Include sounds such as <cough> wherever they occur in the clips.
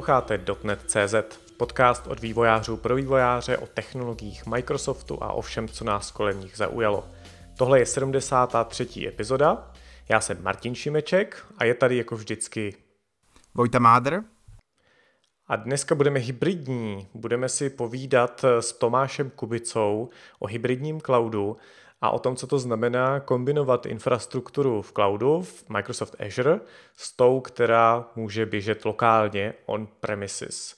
Posloucháte .NET.cz, podcast od vývojářů pro vývojáře o technologiích Microsoftu a o všem, co nás kolem nich zaujalo. Tohle je 73. epizoda, já jsem Martin Šimeček a je tady jako vždycky Vojta Mádr. A dneska budeme hybridní. Budeme si povídat s Tomášem Kubicou o hybridním cloudu a o tom, co to znamená kombinovat infrastrukturu v cloudu, v Microsoft Azure, s tou, která může běžet lokálně on-premises.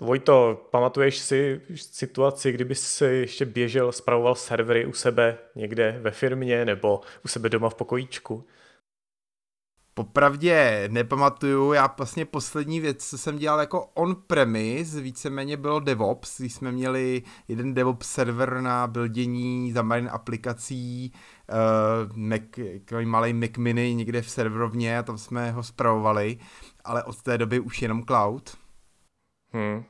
Vojto, pamatuješ si situaci, kdyby si ještě běžel, spravoval servery u sebe někde ve firmě nebo u sebe doma v pokojíčku? Popravdě nepamatuju, já vlastně poslední věc, co jsem dělal jako on-premise, víceméně bylo DevOps, když jsme měli jeden DevOps server na buildění zamarin aplikací, uh, Mac, malý Mac mini někde v serverovně a tam jsme ho zpravovali, ale od té doby už jenom cloud. Hmm.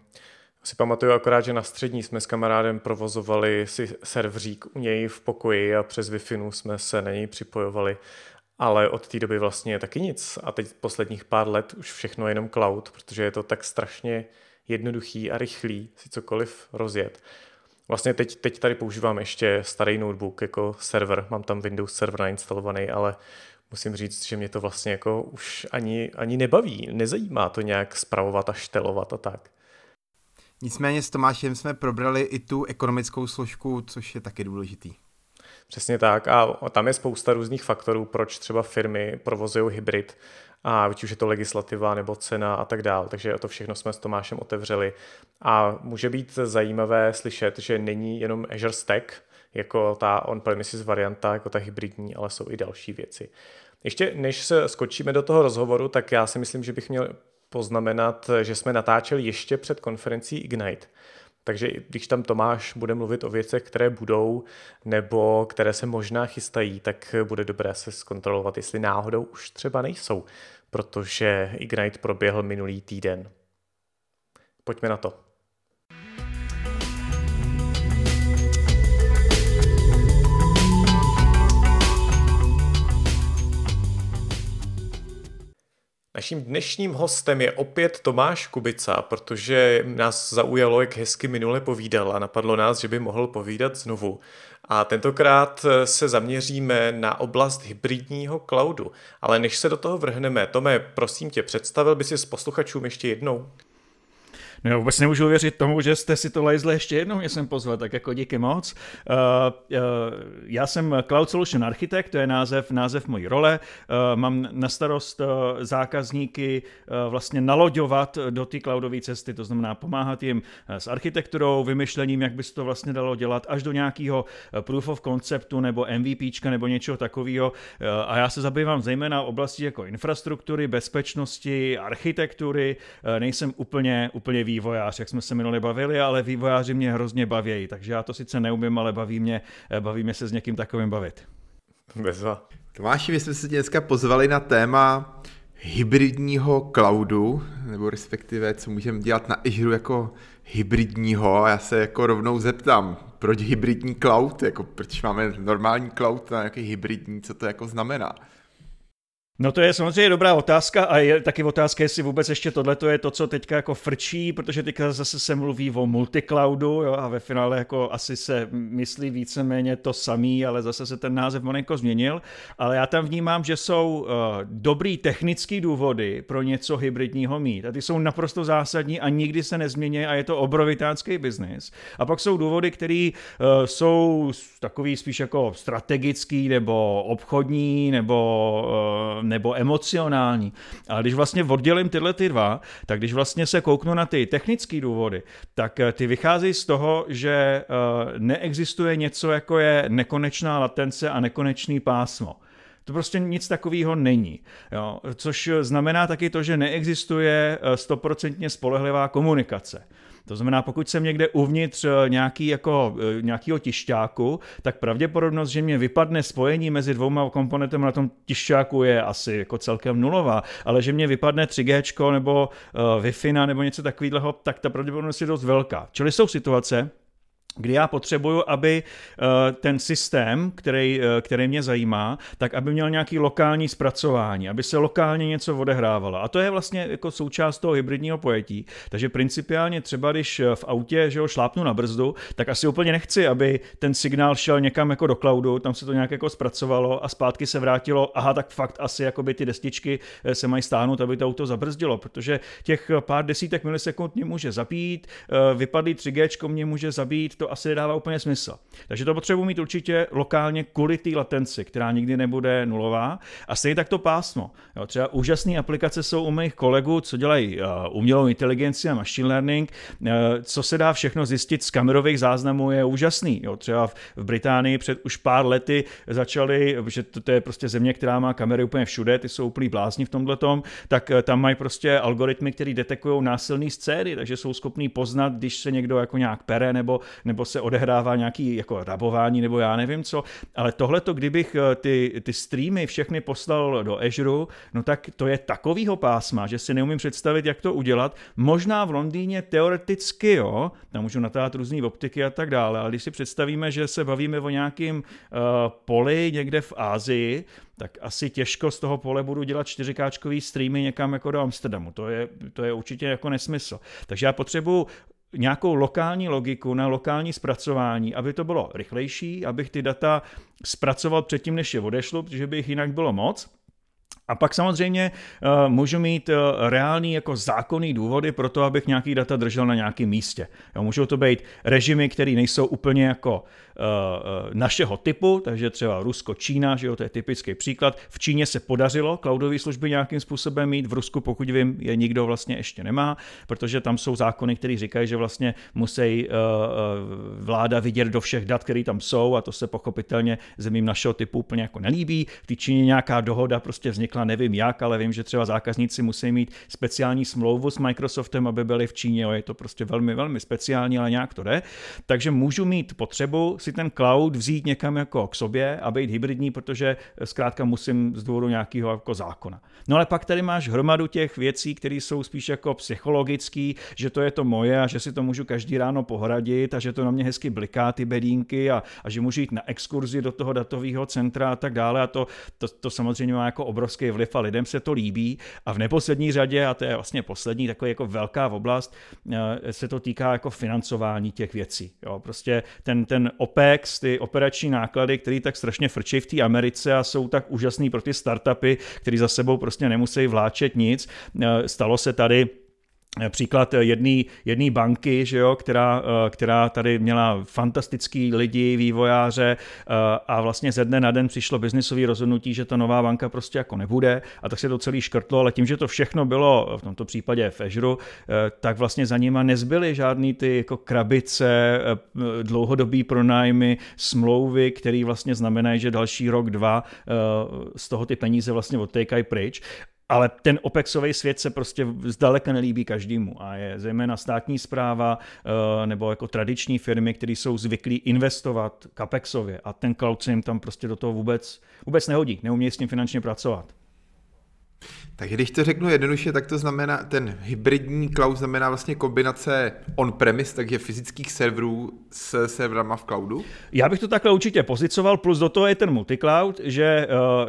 Si pamatuju akorát, že na střední jsme s kamarádem provozovali si servřík u něj v pokoji a přes wi jsme se na něj připojovali ale od té doby vlastně je taky nic. A teď posledních pár let už všechno je jenom cloud, protože je to tak strašně jednoduchý a rychlý si cokoliv rozjet. Vlastně teď, teď tady používám ještě starý notebook jako server, mám tam Windows server nainstalovaný, ale musím říct, že mě to vlastně jako už ani, ani nebaví, nezajímá to nějak spravovat a štelovat a tak. Nicméně s Tomášem jsme probrali i tu ekonomickou složku, což je taky důležitý. Přesně tak a tam je spousta různých faktorů, proč třeba firmy provozují hybrid a ať už je to legislativa nebo cena a tak dál. Takže to všechno jsme s Tomášem otevřeli. A může být zajímavé slyšet, že není jenom Azure Stack, jako ta on-premises varianta, jako ta hybridní, ale jsou i další věci. Ještě než se skočíme do toho rozhovoru, tak já si myslím, že bych měl poznamenat, že jsme natáčeli ještě před konferencí Ignite. Takže když tam Tomáš bude mluvit o věcech, které budou nebo které se možná chystají, tak bude dobré se zkontrolovat, jestli náhodou už třeba nejsou, protože Ignite proběhl minulý týden. Pojďme na to. Naším dnešním hostem je opět Tomáš Kubica, protože nás zaujalo, jak hezky minule povídal a napadlo nás, že by mohl povídat znovu. A tentokrát se zaměříme na oblast hybridního cloudu. Ale než se do toho vrhneme, Tome, prosím tě, představil by si s posluchačům ještě jednou? No já vůbec nemůžu věřit tomu, že jste si to lajzle ještě jednou mě jsem pozval, tak jako díky moc. Uh, uh, já jsem Cloud Solution Architect, to je název, název mojí role. Uh, mám na starost zákazníky vlastně naloďovat do té cloudové cesty, to znamená pomáhat jim s architekturou, vymyšlením, jak by se to vlastně dalo dělat, až do nějakého proof of conceptu nebo MVPčka nebo něčeho takového. A já se zabývám zejména oblastí jako infrastruktury, bezpečnosti, architektury. Nejsem úplně, úplně vývojář, jak jsme se minule bavili, ale vývojáři mě hrozně baví, takže já to sice neumím, ale baví mě, eh, baví mě se s někým takovým bavit. Bezva. Tomáši, my jsme se dneska pozvali na téma hybridního cloudu, nebo respektive co můžeme dělat na Azure jako hybridního. A já se jako rovnou zeptám, proč hybridní cloud, jako proč máme normální cloud a nějaký hybridní, co to jako znamená? No to je samozřejmě dobrá otázka a je taky otázka, jestli vůbec ještě tohle je to, co teďka jako frčí, protože teďka zase se mluví o multicloudu jo, a ve finále jako asi se myslí víceméně to samý, ale zase se ten název malinko změnil. Ale já tam vnímám, že jsou uh, dobrý technický důvody pro něco hybridního mít a ty jsou naprosto zásadní a nikdy se nezmění a je to obrovitánský biznis. A pak jsou důvody, které uh, jsou takový spíš jako strategický nebo obchodní nebo uh, nebo emocionální. Ale když vlastně oddělím tyhle ty dva, tak když vlastně se kouknu na ty technické důvody, tak eh, ty vycházejí z toho, že eh, neexistuje něco, jako je nekonečná latence a nekonečný pásmo. To prostě nic takového není. Jo? Což eh, znamená taky to, že neexistuje stoprocentně spolehlivá komunikace. To znamená, pokud jsem někde uvnitř eh, nějaký jako, eh, nějakého tišťáku, tak pravděpodobnost, že mě vypadne spojení mezi dvouma komponentem na tom tišťáku je asi jako celkem nulová, ale že mě vypadne 3G nebo uh, Wi-Fi nebo něco takového, tak ta pravděpodobnost je dost velká. Čili jsou situace, kdy já potřebuju, aby eh, ten systém, který, eh, který mě zajímá, tak aby měl nějaký lokální zpracování, aby se lokálně něco odehrávalo. A to je vlastně jako součást toho hybridního pojetí. Takže principiálně třeba, když eh, v autě že ho, šlápnu na brzdu, tak asi úplně nechci, aby ten signál šel někam jako do cloudu, tam se to nějak jako zpracovalo a zpátky se vrátilo, aha, tak fakt asi jako by ty destičky se mají stáhnout, aby to auto zabrzdilo, protože těch pár desítek milisekund mě může zabít, vypadlý 3G mě může zabít, to asi nedává úplně smysl. Takže to potřebuji mít určitě lokálně kvůli té latenci, která nikdy nebude nulová. A stejně tak to pásmo. Jo, třeba úžasné aplikace jsou u mých kolegů, co dělají uh, umělou inteligenci a machine learning, uh, co se dá všechno zjistit z kamerových záznamů, je úžasný. Jo, třeba v, v Británii před už pár lety začali, že to, to je prostě země, která má kamery úplně všude, ty jsou úplný blázni v tomhle tak uh, tam mají prostě algoritmy, které detekují násilné scény, takže jsou schopní poznat, když se někdo jako nějak pere nebo, nebo nebo se odehrává nějaký jako rabování, nebo já nevím co, ale tohle to, kdybych eh, ty, ty streamy všechny poslal do Azure, no tak to je takovýho pásma, že si neumím představit, jak to udělat. Možná v Londýně teoreticky, jo, tam můžu natáhat různé optiky a tak dále, ale když si představíme, že se bavíme o nějakým uh, poli někde v Ázii, tak asi těžko z toho pole budu dělat 4 streamy někam jako do Amsterdamu. To je, to je určitě jako nesmysl. Takže já potřebuju nějakou lokální logiku na lokální zpracování, aby to bylo rychlejší, abych ty data zpracoval předtím, než je odešlo, protože by jich jinak bylo moc. A pak samozřejmě uh, můžu mít uh, eh, reální jako zákonný důvody pro to, abych nějaký data držel na nějakém místě. Jo, můžou to být režimy, které nejsou úplně jako uh, našeho typu, takže třeba Rusko, Čína, že jo, to je typický příklad. V Číně se podařilo cloudové služby nějakým způsobem mít, v Rusku, pokud vím, je nikdo vlastně ještě nemá, protože tam jsou zákony, které říkají, že vlastně musí uh, vláda vidět do všech dat, které tam jsou a to se pochopitelně zemím našeho typu úplně jako nelíbí. V Číně nějaká dohoda prostě vznikla řekla, nevím jak, ale vím, že třeba zákazníci musí mít speciální smlouvu s Microsoftem, aby byli v Číně, jo, je to prostě velmi, velmi speciální, ale nějak to jde. Takže můžu mít potřebu si ten cloud vzít někam jako k sobě a být hybridní, protože zkrátka musím z důvodu nějakého jako zákona. No ale pak tady máš hromadu těch věcí, které jsou spíš jako psychologické, že to je to moje a že si to můžu každý ráno pohradit a že to na mě hezky bliká ty bedínky a, a že můžu jít na exkurzi do toho datového centra a tak dále a to, to, to samozřejmě má jako obrovský vliv a lidem se to líbí. A v neposlední řadě, a to je vlastně poslední takový jako velká oblast, eh, se to týká jako financování těch věcí. Jo, prostě ten, ten OPEX, ty operační náklady, které tak strašně frčí v té Americe a jsou tak úžasný pro ty startupy, které za sebou prostě nemusí vláčet nic. Eh, stalo se tady příklad jedné banky, že jo, která, eh, která tady měla fantastický lidi, vývojáře eh, a vlastně ze dne na den přišlo biznisové rozhodnutí, že ta nová banka prostě jako nebude a tak se to celý škrtlo, ale tím, že to všechno bylo v tomto případě v Azure, eh, tak vlastně za nima nezbyly žádný ty jako krabice, dlouhodobý pronájmy, smlouvy, které vlastně znamenají, že další rok, dva z toho ty peníze vlastně odtékají pryč ale ten OPEXový svět se prostě zdaleka nelíbí každému a je zejména státní zpráva eh, nebo jako tradiční firmy, které jsou zvyklí investovat kapexově a ten cloud se jim tam prostě do toho vůbec, vůbec nehodí, neumějí s tím finančně pracovat. Takže když to řeknu jednoduše, tak to znamená, ten hybridní cloud znamená vlastně kombinace on-premise, takže fyzických serverů s serverama v cloudu? Já bych to takhle určitě pozicoval, plus do toho je ten multicloud, že,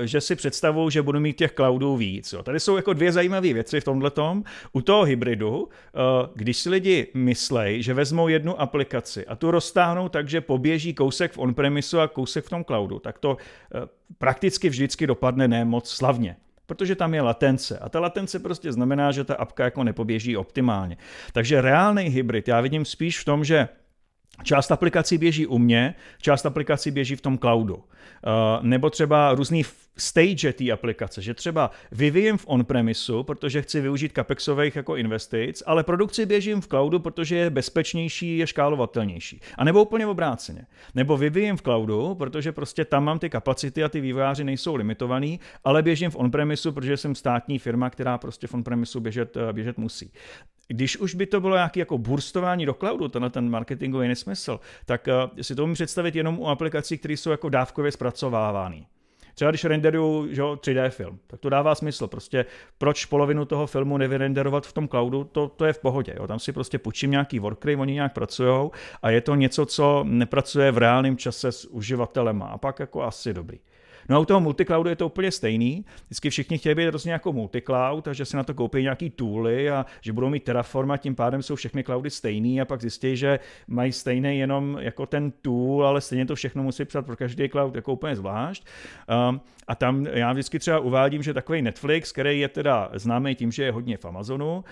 eh, že si představuju, že budu mít těch cloudů víc. Jo. Tady jsou jako dvě zajímavé věci v tomhle tom. U toho hybridu, eh, když si lidi myslej, že vezmou jednu aplikaci a tu roztáhnou tak, že poběží kousek v on-premise a kousek v tom cloudu, tak to eh, prakticky vždycky dopadne nemoc slavně protože tam je latence. A ta latence prostě znamená, že ta apka jako nepoběží optimálně. Takže reálný hybrid já vidím spíš v tom, že Část aplikací běží u mě, část aplikací běží v tom cloudu. Eh, nebo třeba různý stage té aplikace, že třeba vyvíjím v on-premisu, protože chci využít capexových jako investic, ale produkci běžím v cloudu, protože je bezpečnější, je škálovatelnější. A nebo úplně obráceně. Nebo vyvíjím v cloudu, protože prostě tam mám ty kapacity a ty vývojáři nejsou limitovaný, ale běžím v on-premisu, protože jsem státní firma, která prostě v on-premisu běžet, eh, běžet musí. Když už by to bylo nějaké jako burstování do cloudu, tenhle ten marketingový nesmysl, tak eh, si to umím představit jenom u aplikací, které jsou jako dávkově zpracovávány. Třeba když renderuju že, 3D film, tak to dává smysl. Prostě proč polovinu toho filmu nevyrenderovat v tom cloudu, to, to je v pohodě. Jo. Tam si prostě půjčím nějaký workery, oni nějak pracují a je to něco, co nepracuje v reálném čase s uživatelema. A pak jako asi dobrý. No a u toho multicloudu je to úplně stejný. Vždycky všichni chtěli být hrozně jako multicloud, takže si na to koupí nějaký tooly a že budou mít Terraform a tím pádem jsou všechny cloudy stejný a pak zjistí, že mají stejný jenom jako ten tool, ale stejně to všechno musí psát pro každý cloud jako úplně zvlášť. Um, a tam já vždycky třeba uvádím, že takový Netflix, který je teda známý tím, že je hodně v Amazonu, uh,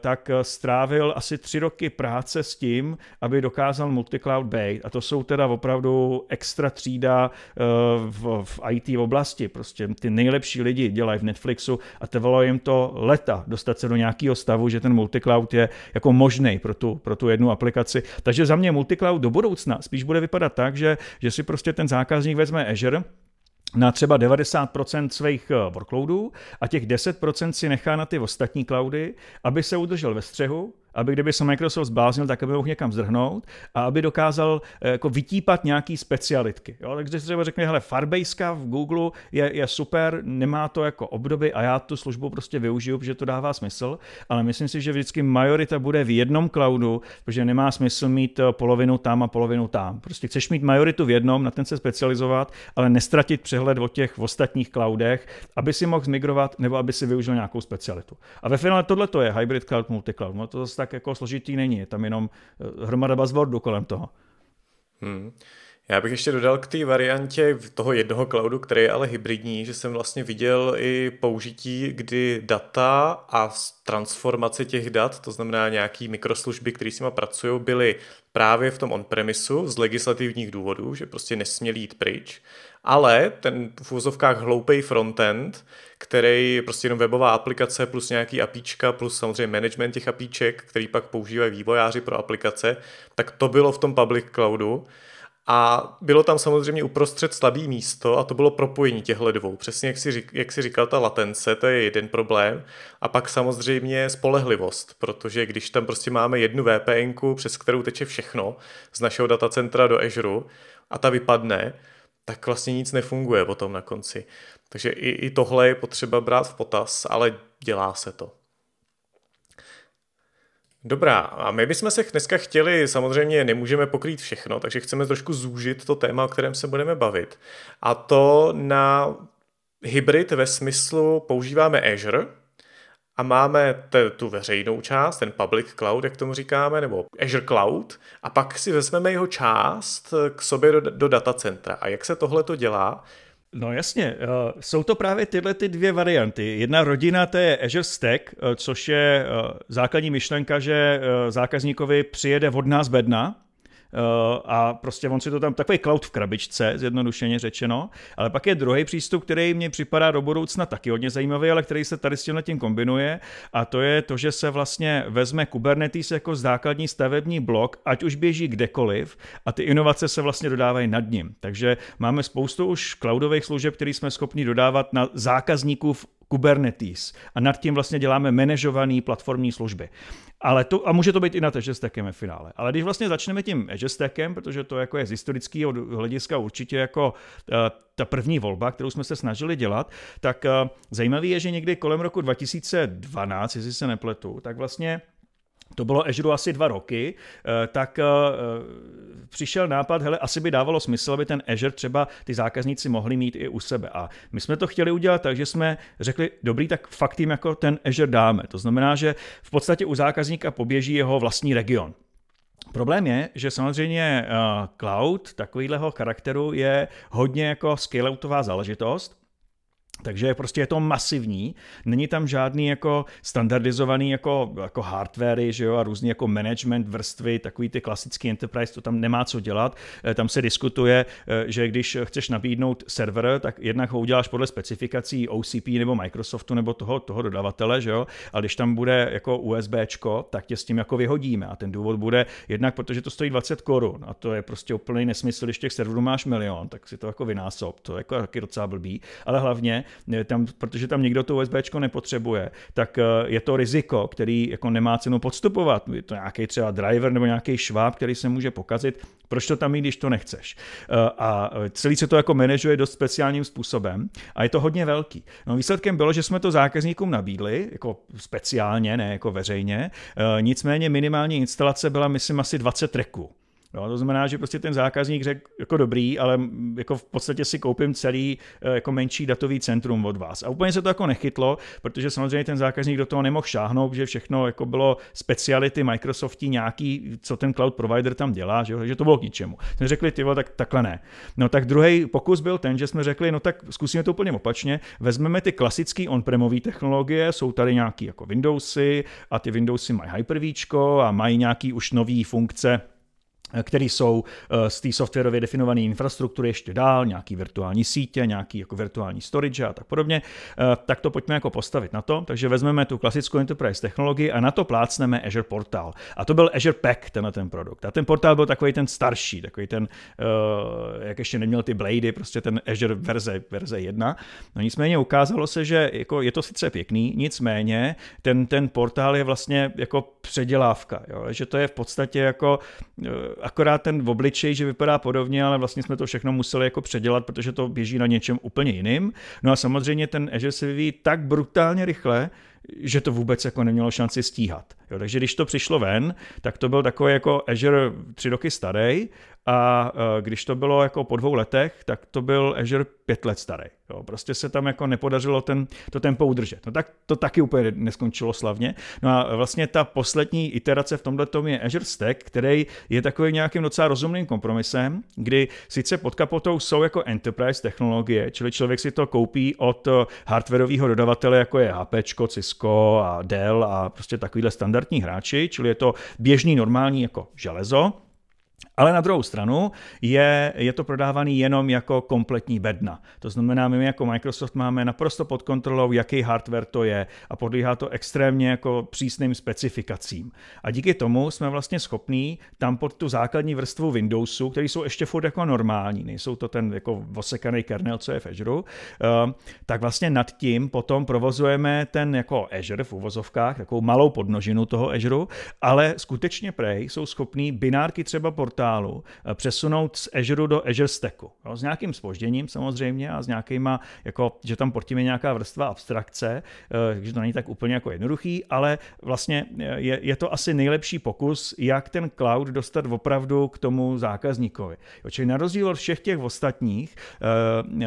tak strávil asi tři roky práce s tím, aby dokázal multicloud být. A to jsou teda opravdu extra třída uh, v IT IT oblasti. Prostě ty nejlepší lidi dělají v Netflixu a trvalo jim to leta dostat se do nějakého stavu, že ten multicloud je jako možný pro tu, pro tu jednu aplikaci. Takže za mě multicloud do budoucna spíš bude vypadat tak, že, že si prostě ten zákazník vezme Azure, na třeba 90% svých eh, workloadů a těch 10% si nechá na ty ostatní cloudy, aby se udržel ve střehu, aby kdyby se Microsoft zbláznil, tak aby mohl někam zdrhnout a aby dokázal eh, jako vytípat nějaký specialitky. Jo? Takže třeba řekne, hele, Farbejska v Google je, je super, nemá to jako obdoby a já tu službu prostě využiju, protože to dává smysl, ale myslím si, že vždycky majorita bude v jednom cloudu, protože nemá smysl mít eh, polovinu tam a polovinu tam. Prostě chceš mít majoritu v jednom, na ten se specializovat, ale nestratit přehled o těch ostatních cloudech, aby si mohl zmigrovat nebo aby si využil nějakou specialitu. A ve finále tohle to je hybrid cloud, multicloud. No to zase tak jako složitý není, je tam jenom eh, hromada buzzwordů kolem toho. Hmm. Já bych ještě dodal k té variantě toho jednoho cloudu, který je ale hybridní, že jsem vlastně viděl i použití, kdy data a transformace těch dat, to znamená nějaký mikroslužby, které s nima pracují, byly právě v tom on-premisu z legislativních důvodů, že prostě nesměly jít pryč ale ten v úzovkách hloupej frontend, který je prostě jenom webová aplikace plus nějaký apíčka plus samozřejmě management těch apíček, který pak používají vývojáři pro aplikace, tak to bylo v tom public cloudu. A bylo tam samozřejmě uprostřed slabý místo a to bylo propojení těchto dvou. Přesně jak si, řík, jak si říkal, ta latence, to je jeden problém. A pak samozřejmě spolehlivost, protože když tam prostě máme jednu vpnku, přes kterou teče všechno z našeho datacentra do Azure a ta vypadne, tak vlastně nic nefunguje potom na konci. Takže i, i tohle je potřeba brát v potaz, ale dělá se to. Dobrá, a my bychom se dneska chtěli, samozřejmě nemůžeme pokrýt všechno, takže chceme trošku zúžit to téma, o kterém se budeme bavit. A to na hybrid ve smyslu používáme Azure, a máme t- tu veřejnou část, ten public cloud, jak tomu říkáme, nebo Azure Cloud, a pak si vezmeme jeho část k sobě do, do datacentra. A jak se tohle to dělá? No jasně, eh, jsou to právě tyhle ty dvě varianty. Jedna rodina, to je Azure Stack, eh, což je eh, základní myšlenka, že zákazníkovi přijede od nás bedna, Eh, a prostě on si to tam takový cloud v krabičce, zjednodušeně řečeno. Ale pak je druhý přístup, který mě připadá do budoucna taky hodně zajímavý, ale který se tady s tímhle tím kombinuje a to je to, že se vlastně vezme Kubernetes jako základní stavební blok, ať už běží kdekoliv a ty inovace se vlastně dodávají nad ním. Takže máme spoustu už cloudových služeb, které jsme schopni dodávat na zákazníků v Kubernetes a nad tím vlastně děláme manažované platformní služby. Ale to, a může to být i nad Stackem ve finále. Ale když vlastně začneme tím Stackem, protože to jako je z historického hlediska určitě jako eh, ta první volba, kterou jsme se snažili dělat, tak zajímavé eh, zajímavý je, že někdy kolem roku 2012, jestli se nepletu, tak vlastně to bylo Azure asi dva roky, eh, tak eh, přišel nápad, hele, asi by dávalo smysl, aby ten Azure třeba ty zákazníci mohli mít i u sebe. A my jsme to chtěli udělat že jsme řekli, dobrý, tak fakt jim jako ten Azure dáme. To znamená, že v podstatě u zákazníka poběží jeho vlastní region. Problém je, že samozřejmě eh, cloud takovýhleho charakteru je hodně jako scale-outová záležitost, takže prostě je to masivní, není tam žádný jako standardizovaný jako, jako hardwary, že jo, a různý jako management vrstvy, takový ty klasický enterprise, to tam nemá co dělat. Eh, tam se diskutuje, eh, že když chceš nabídnout server, tak jednak ho uděláš podle specifikací OCP nebo Microsoftu nebo toho, toho dodavatele, že jo, a když tam bude jako USBčko, tak tě s tím jako vyhodíme a ten důvod bude jednak, protože to stojí 20 korun a to je prostě úplný nesmysl, když těch serverů máš milion, tak si to jako vynásob, to je jako taky docela blbý, ale hlavně Eh, tam, protože tam někdo to USB nepotřebuje, tak eh, je to riziko, který jako nemá cenu podstupovat. Je to nějaký třeba driver nebo nějaký šváb, který se může pokazit. Proč to tam mít, když to nechceš? Eh, a celý se to jako manažuje dost speciálním způsobem a je to hodně velký. No, výsledkem bylo, že jsme to zákazníkům nabídli, jako speciálně, ne jako veřejně. Nicméně minimální instalace byla, myslím, asi 20 tracků. No, to znamená, že prostě ten zákazník řekl jako dobrý, ale jako v podstatě si koupím celý eh, jako menší datový centrum od vás. A úplně se to jako nechytlo, protože samozřejmě ten zákazník do toho nemohl šáhnout, že všechno jako bylo speciality Microsofti nějaký, co ten cloud provider tam dělá, že, že to bylo k ničemu. Jsme řekli, ty tak takhle ne. No tak druhý pokus byl ten, že jsme řekli, no tak zkusíme to úplně opačně, vezmeme ty klasické on-premové technologie, jsou tady nějaký jako Windowsy a ty Windowsy mají hyper a mají nějaký už nový funkce, který jsou eh, z té softwarově definované infrastruktury ještě dál, nějaký virtuální sítě, nějaký jako virtuální storage a tak podobně, eh, tak to pojďme jako postavit na to. Takže vezmeme tu klasickou enterprise technologii a na to plácneme Azure Portal. A to byl Azure Pack, tenhle ten produkt. A ten portál byl takový ten starší, takový ten, eh, jak ještě neměl ty blady, prostě ten Azure verze, verze 1. No nicméně ukázalo se, že jako je to sice pěkný, nicméně ten, ten portál je vlastně jako předělávka, jo? že to je v podstatě jako akorát ten v obličej, že vypadá podobně, ale vlastně jsme to všechno museli jako předělat, protože to běží na něčem úplně jiným. No a samozřejmě ten Azure se vyvíjí tak brutálně rychle, že to vůbec jako nemělo šanci stíhat. Jo, takže když to přišlo ven, tak to byl takový jako Azure tři roky starý a e, když to bylo jako po dvou letech, tak to byl Azure pět let starý. Jo, prostě se tam jako nepodařilo ten, to tempo udržet. No tak to taky úplně neskončilo slavně. No a vlastně ta poslední iterace v tomhle tom je Azure Stack, který je takovým nějakým docela rozumným kompromisem, kdy sice pod kapotou jsou jako enterprise technologie, čili člověk si to koupí od e, hardwareového dodavatele, jako je HP, Cisco a Dell a prostě takovýhle standardní hráči, čili je to běžný normální jako železo, ale na druhou stranu je, je to prodávaný jenom jako kompletní bedna. To znamená, my jako Microsoft máme naprosto pod kontrolou, jaký hardware to je a podlíhá to extrémně jako přísným specifikacím. A díky tomu jsme vlastně schopní tam pod tu základní vrstvu Windowsu, který jsou ještě furt jako normální, nejsou to ten jako osekaný kernel, co je v Azure, eh, tak vlastně nad tím potom provozujeme ten jako Azure v uvozovkách, takovou malou podnožinu toho Azure, ale skutečně prej jsou schopní binárky třeba portálů portálu eh, přesunout z Azure do Azure Stacku. No, s nějakým spožděním samozřejmě a s nějakýma, jako, že tam portíme nějaká vrstva abstrakce, takže eh, to není tak úplně jako jednoduchý, ale vlastně eh, je, je to asi nejlepší pokus, jak ten cloud dostat opravdu k tomu zákazníkovi. Jo, čili na rozdíl od všech těch ostatních uh,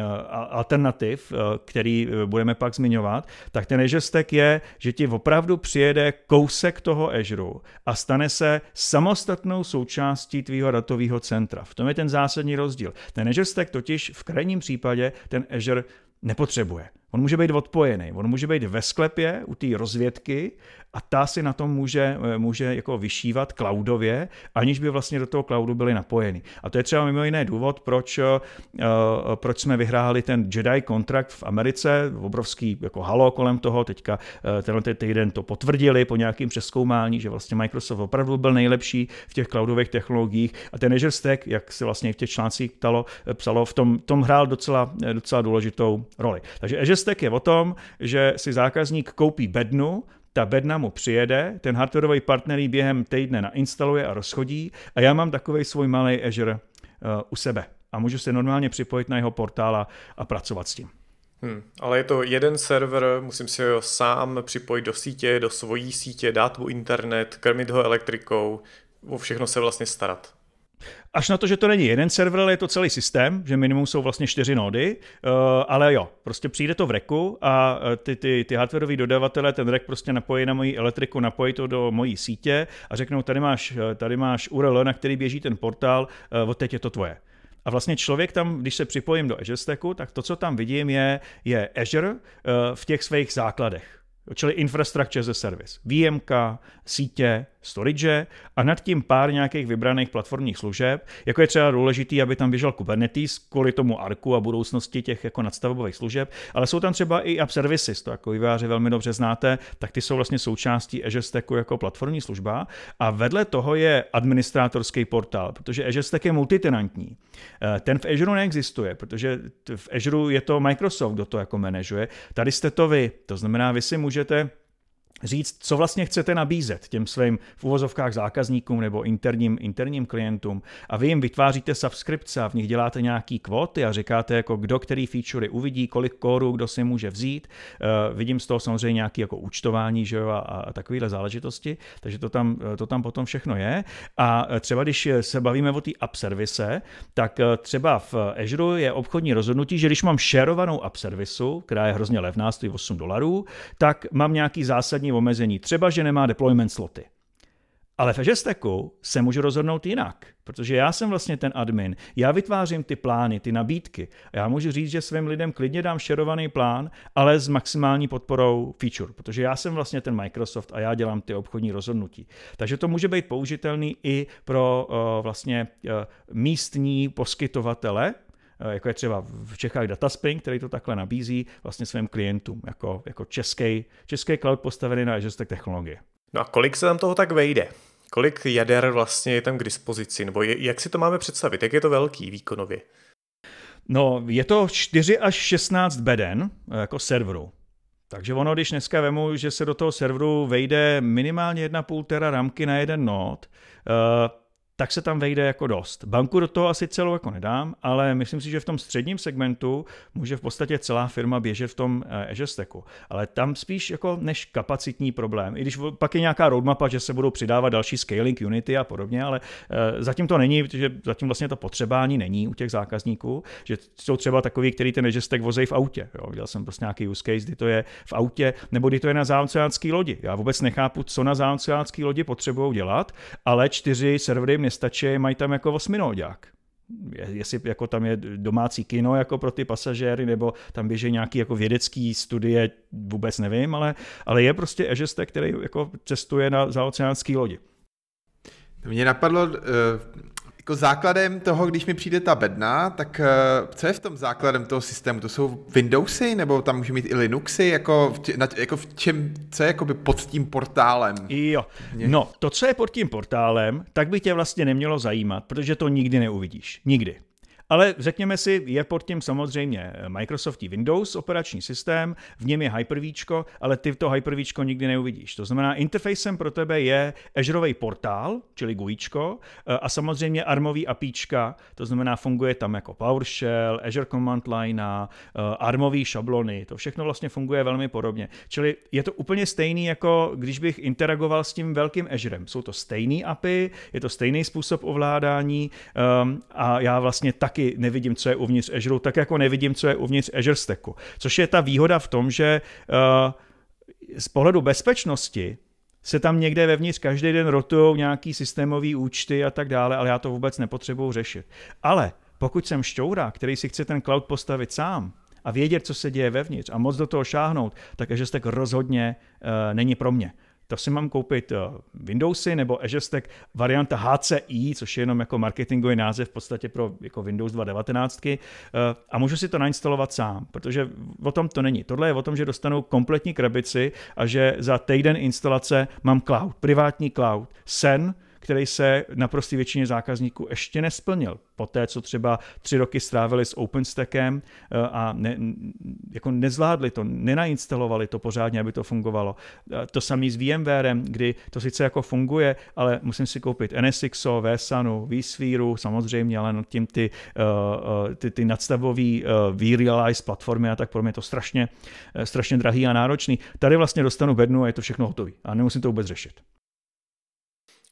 alternativ, který budeme pak zmiňovat, tak ten Azure Stack je, že ti opravdu přijede kousek toho Azure a stane se samostatnou součástí tvýho dalšího datového centra. V tom je ten zásadní rozdíl. Ten Azure Stack totiž v krajním případě ten Azure nepotřebuje. On může být odpojený, on může být ve sklepě u té rozvědky a ta si na tom může, eh, může jako vyšívat cloudově, aniž by vlastně do toho cloudu byly napojeny. A to je třeba mimo jiné důvod, proč, eh, eh, proč jsme vyhráli ten Jedi kontrakt v Americe, obrovský jako halo kolem toho, teďka tenhle týden to potvrdili po nějakém přeskoumání, že vlastně Microsoft opravdu byl nejlepší v těch cloudových technologiích a ten Azure Stack, jak se vlastně v těch článcích ptalo, psalo, v tom, tom hrál docela, docela důležitou roli. Takže Azure Čestek je o tom, že si zákazník koupí bednu, ta bedna mu přijede, ten hardwareový partner ji během týdne nainstaluje a rozchodí a já mám takový svůj malý Azure eh, u sebe a můžu se normálně připojit na jeho portál a, a pracovat s tím. Hmm, ale je to jeden server, musím si ho sám připojit do sítě, do svojí sítě, dát mu internet, krmit ho elektrikou, o všechno se vlastně starat. Až na to, že to není jeden server, ale je to celý systém, že minimum jsou vlastně čtyři nody, eh, ale jo, prostě přijde to v reku a eh, ty, ty, ty hardwareový dodavatelé ten rek prostě napojí na moji elektriku, napojí to do mojí sítě a řeknou, tady máš, eh, tady máš URL, na který běží ten portál, od teď je to tvoje. A vlastně člověk tam, když se připojím do Azure Stacku, tak to, co tam vidím, je, je Azure v těch svých základech. Čili infrastructure as a service. VMK, sítě, storage a nad tím pár nějakých vybraných platformních služeb, jako je třeba důležitý, aby tam běžel Kubernetes kvůli tomu arku a budoucnosti těch jako nadstavbových služeb, ale jsou tam třeba i app services, to jako vyváři velmi dobře znáte, tak ty jsou vlastně součástí Azure Stacku jako platformní služba a vedle toho je administrátorský portál, protože Azure Stack je multitenantní. Eh, ten v Azure neexistuje, protože v Azure je to Microsoft, kdo to jako manažuje. Tady jste to vy, to znamená, vy si můžete říct, co vlastně chcete nabízet těm svým v uvozovkách zákazníkům nebo interním, interním klientům a vy jim vytváříte subskripce a v nich děláte nějaký kvóty a říkáte, jako kdo který featurey uvidí, kolik kóru, kdo si může vzít. Uh, vidím z toho samozřejmě nějaké jako účtování že jo, a, a takovéhle záležitosti, takže to tam, eh, to tam potom všechno je. A eh, třeba když se bavíme o té app servise, tak třeba v Azure je obchodní rozhodnutí, že když mám shareovanou app servisu, která je hrozně levná, stojí 8 dolarů, tak mám nějaký zásadní konkrétní omezení, třeba že nemá deployment sloty. Ale v Žesteku se můžu rozhodnout jinak, protože já jsem vlastně ten admin, já vytvářím ty plány, ty nabídky. A já můžu říct, že svým lidem klidně dám šerovaný plán, ale s maximální podporou feature, protože já jsem vlastně ten Microsoft a já dělám ty obchodní rozhodnutí. Takže to může být použitelný i pro uh, vlastně uh, místní poskytovatele, Eh, jako je třeba v Čechách Dataspring, který to takhle nabízí vlastně svým klientům, jako, jako český, český cloud postavený na Azure technologie. No a kolik se tam toho tak vejde? Kolik jader vlastně je tam k dispozici? Nebo je, jak si to máme představit? Jak je to velký výkonově? No, je to 4 až 16 beden eh, jako serveru. Takže ono, když dneska vemu, že se do toho serveru vejde minimálně 1,5 tera ramky na jeden nód, tak se tam vejde jako dost. Banku do toho asi celou jako nedám, ale myslím si, že v tom středním segmentu může v podstatě celá firma běžet v tom eh, Azure Stacku. Ale tam spíš jako než kapacitní problém. I když pak je nějaká roadmapa, že se budou přidávat další scaling unity a podobně, ale eh, zatím to není, protože zatím vlastně to potřeba ani není u těch zákazníků, že jsou třeba takový, který ten Azure Stack vozejí v autě. Jo. viděl jsem prostě nějaký use case, kdy to je v autě, nebo kdy to je na záoceánské lodi. Já vůbec nechápu, co na záoceánské lodi potřebují dělat, ale čtyři servery stačí, mají tam jako Je, jestli jako tam je domácí kino jako pro ty pasažéry, nebo tam běží nějaký jako vědecký studie, vůbec nevím, ale, ale je prostě ežeste, který jako cestuje na zaoceánský lodi. Mě napadlo, eh, jako základem toho, když mi přijde ta bedna, tak eh, co je v tom základem toho systému? To jsou Windowsy, nebo tam může mít i Linuxy? Jako v, tě, na, jako v čem, co je jakoby pod tím portálem? Jo, no to, co je pod tím portálem, tak by tě vlastně nemělo zajímat, protože to nikdy neuvidíš. Nikdy. Ale řekněme si, je pod tím samozřejmě Microsoftí Windows operační systém, v něm je Hyper-V, ale ty to Hyper-V nikdy neuvidíš. To znamená, interfejsem pro tebe je Azureový portál, čili GUI, eh, a samozřejmě armový APIčka, to znamená, funguje tam jako PowerShell, Azure Command Line, eh, armový šablony, to všechno vlastně funguje velmi podobně. Čili je to úplně stejný, jako když bych interagoval s tím velkým Azurem. Jsou to stejný API, je to stejný způsob ovládání eh, a já vlastně tak taky nevidím, co je uvnitř Azure, tak jako nevidím, co je uvnitř Azure Stacku. Což je ta výhoda v tom, že eh, z pohledu bezpečnosti se tam někde vevnitř každý den rotují nějaký systémový účty a tak dále, ale já to vůbec nepotřebuju řešit. Ale pokud jsem šťoura, který si chce ten cloud postavit sám, a vědět, co se děje vevnitř a moc do toho šáhnout, tak Azure Stack rozhodně eh, není pro mě to si mám koupit eh, Windowsy nebo Azure Stack varianta HCI, což je jenom jako marketingový název v podstatě pro jako Windows 2019 eh, a můžu si to nainstalovat sám, protože o tom to není. Tohle je o tom, že dostanu kompletní krabici a že za týden instalace mám cloud, privátní cloud, sen, který se prostý většině zákazníků ještě nesplnil. Po té, co třeba tři roky strávili s OpenStackem eh, a ne, jako nezvládli to, nenainstalovali to pořádně, aby to fungovalo. Eh, to samý s VMwarem, kdy to sice jako funguje, ale musím si koupit NSXO, VSANu, vSphere, samozřejmě, ale nad tím ty, eh, ty, ty nadstavový vRealize platformy a tak pro mě to strašně, strašně drahý a náročný. Tady vlastně dostanu bednu a je to všechno hotové a nemusím to vůbec řešit.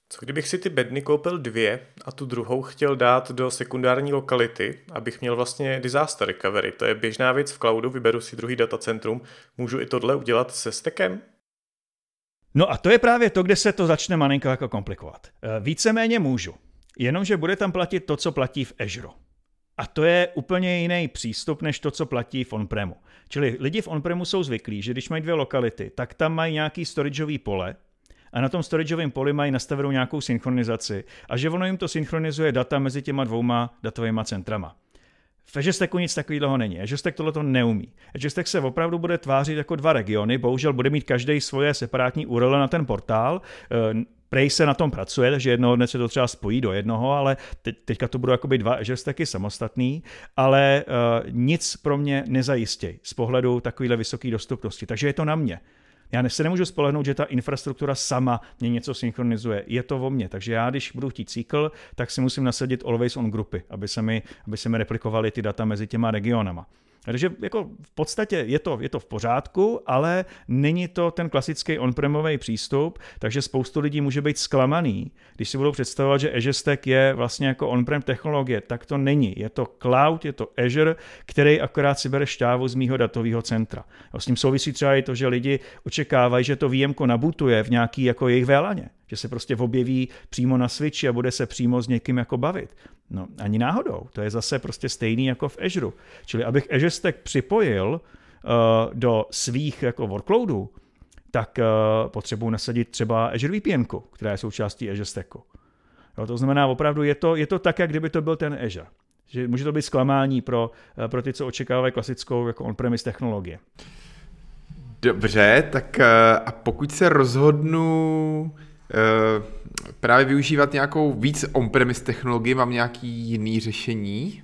Co kdybych si ty bedny koupil dvě a tu druhou chtěl dát do sekundární lokality, abych měl vlastně disaster recovery? To je běžná věc v cloudu, vyberu si druhý datacentrum. Můžu i tohle udělat se stekem? No a to je právě to, kde se to začne malinko jako komplikovat. E, víceméně můžu, jenomže bude tam platit to, co platí v Azure. A to je úplně jiný přístup, než to, co platí v on-premu. Čili lidi v on-premu jsou zvyklí, že když mají dvě lokality, tak tam mají nějaký storageový pole, a na tom storageovém poli mají nastavenou nějakou synchronizaci a že ono jim to synchronizuje data mezi těma dvouma datovými centrama. V Azure nic takového není. Azure tohle to neumí. Azure se opravdu bude tvářit jako dva regiony, bohužel bude mít každý svoje separátní URL na ten portál, ehm, Prej se na tom pracuje, takže jednoho dne se to třeba spojí do jednoho, ale teďka to budou jakoby dva Azure samostatný, ale ehm, nic pro mě nezajistí z pohledu takovéhle vysoké dostupnosti. Takže je to na mě já se nemůžu spolehnout, že ta infrastruktura sama mě něco synchronizuje. Je to o mně. Takže já, když budu chtít cykl, tak si musím nasadit always on grupy, aby se mi, aby se mi replikovaly ty data mezi těma regionama. Takže jako v podstatě je to, je to v pořádku, ale není to ten klasický on-premový přístup, takže spoustu lidí může být zklamaný. Když si budou představovat, že Azure Stack je vlastně jako on-prem technologie, tak to není. Je to cloud, je to Azure, který akorát si bere šťávu z mýho datového centra. A s tím souvisí třeba i to, že lidi očekávají, že to výjemko nabutuje v nějaký jako jejich VLANě. E že se prostě objeví přímo na Switchi a bude se přímo s někým jako bavit. No ani náhodou, to je zase prostě stejný jako v Azure. Čili abych Azure Stack připojil uh, do svých jako workloadů, tak uh, potřebuji nasadit třeba Azure VPN, která je součástí Azure Stacku. No, to znamená, opravdu je to, je to tak, jak kdyby to byl ten Azure. Že může to být zklamání pro, uh, pro ty, co očekávají klasickou jako on-premise technologie. Dobře, tak uh, a pokud se rozhodnu Eh, právě využívat nějakou víc on-premise technologii, mám nějaký jiný řešení?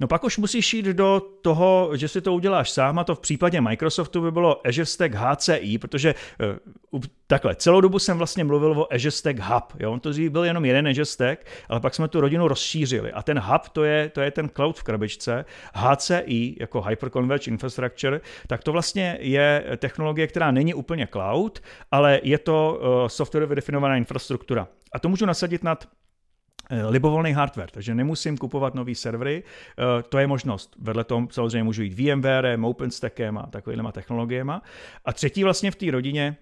No pak už musíš jít do toho, že si to uděláš sám a to v případě Microsoftu by bylo Azure Stack HCI, protože eh, takhle, celou dobu jsem vlastně mluvil o Azure Stack Hub. Jo? On to byl jenom jeden Azure Stack, ale pak jsme tu rodinu rozšířili a ten Hub to je, to je ten cloud v krabičce, HCI jako Hyperconverged Infrastructure, tak to vlastně je technologie, která není úplně cloud, ale je to eh, softwarově definovaná infrastruktura. A to můžu nasadit nad Eh, libovolný hardware, takže nemusím kupovat nový servery, eh, to je možnost. Vedle toho samozřejmě můžu jít VMware, OpenStackem a takovýma technologiemi. A třetí vlastně v té rodině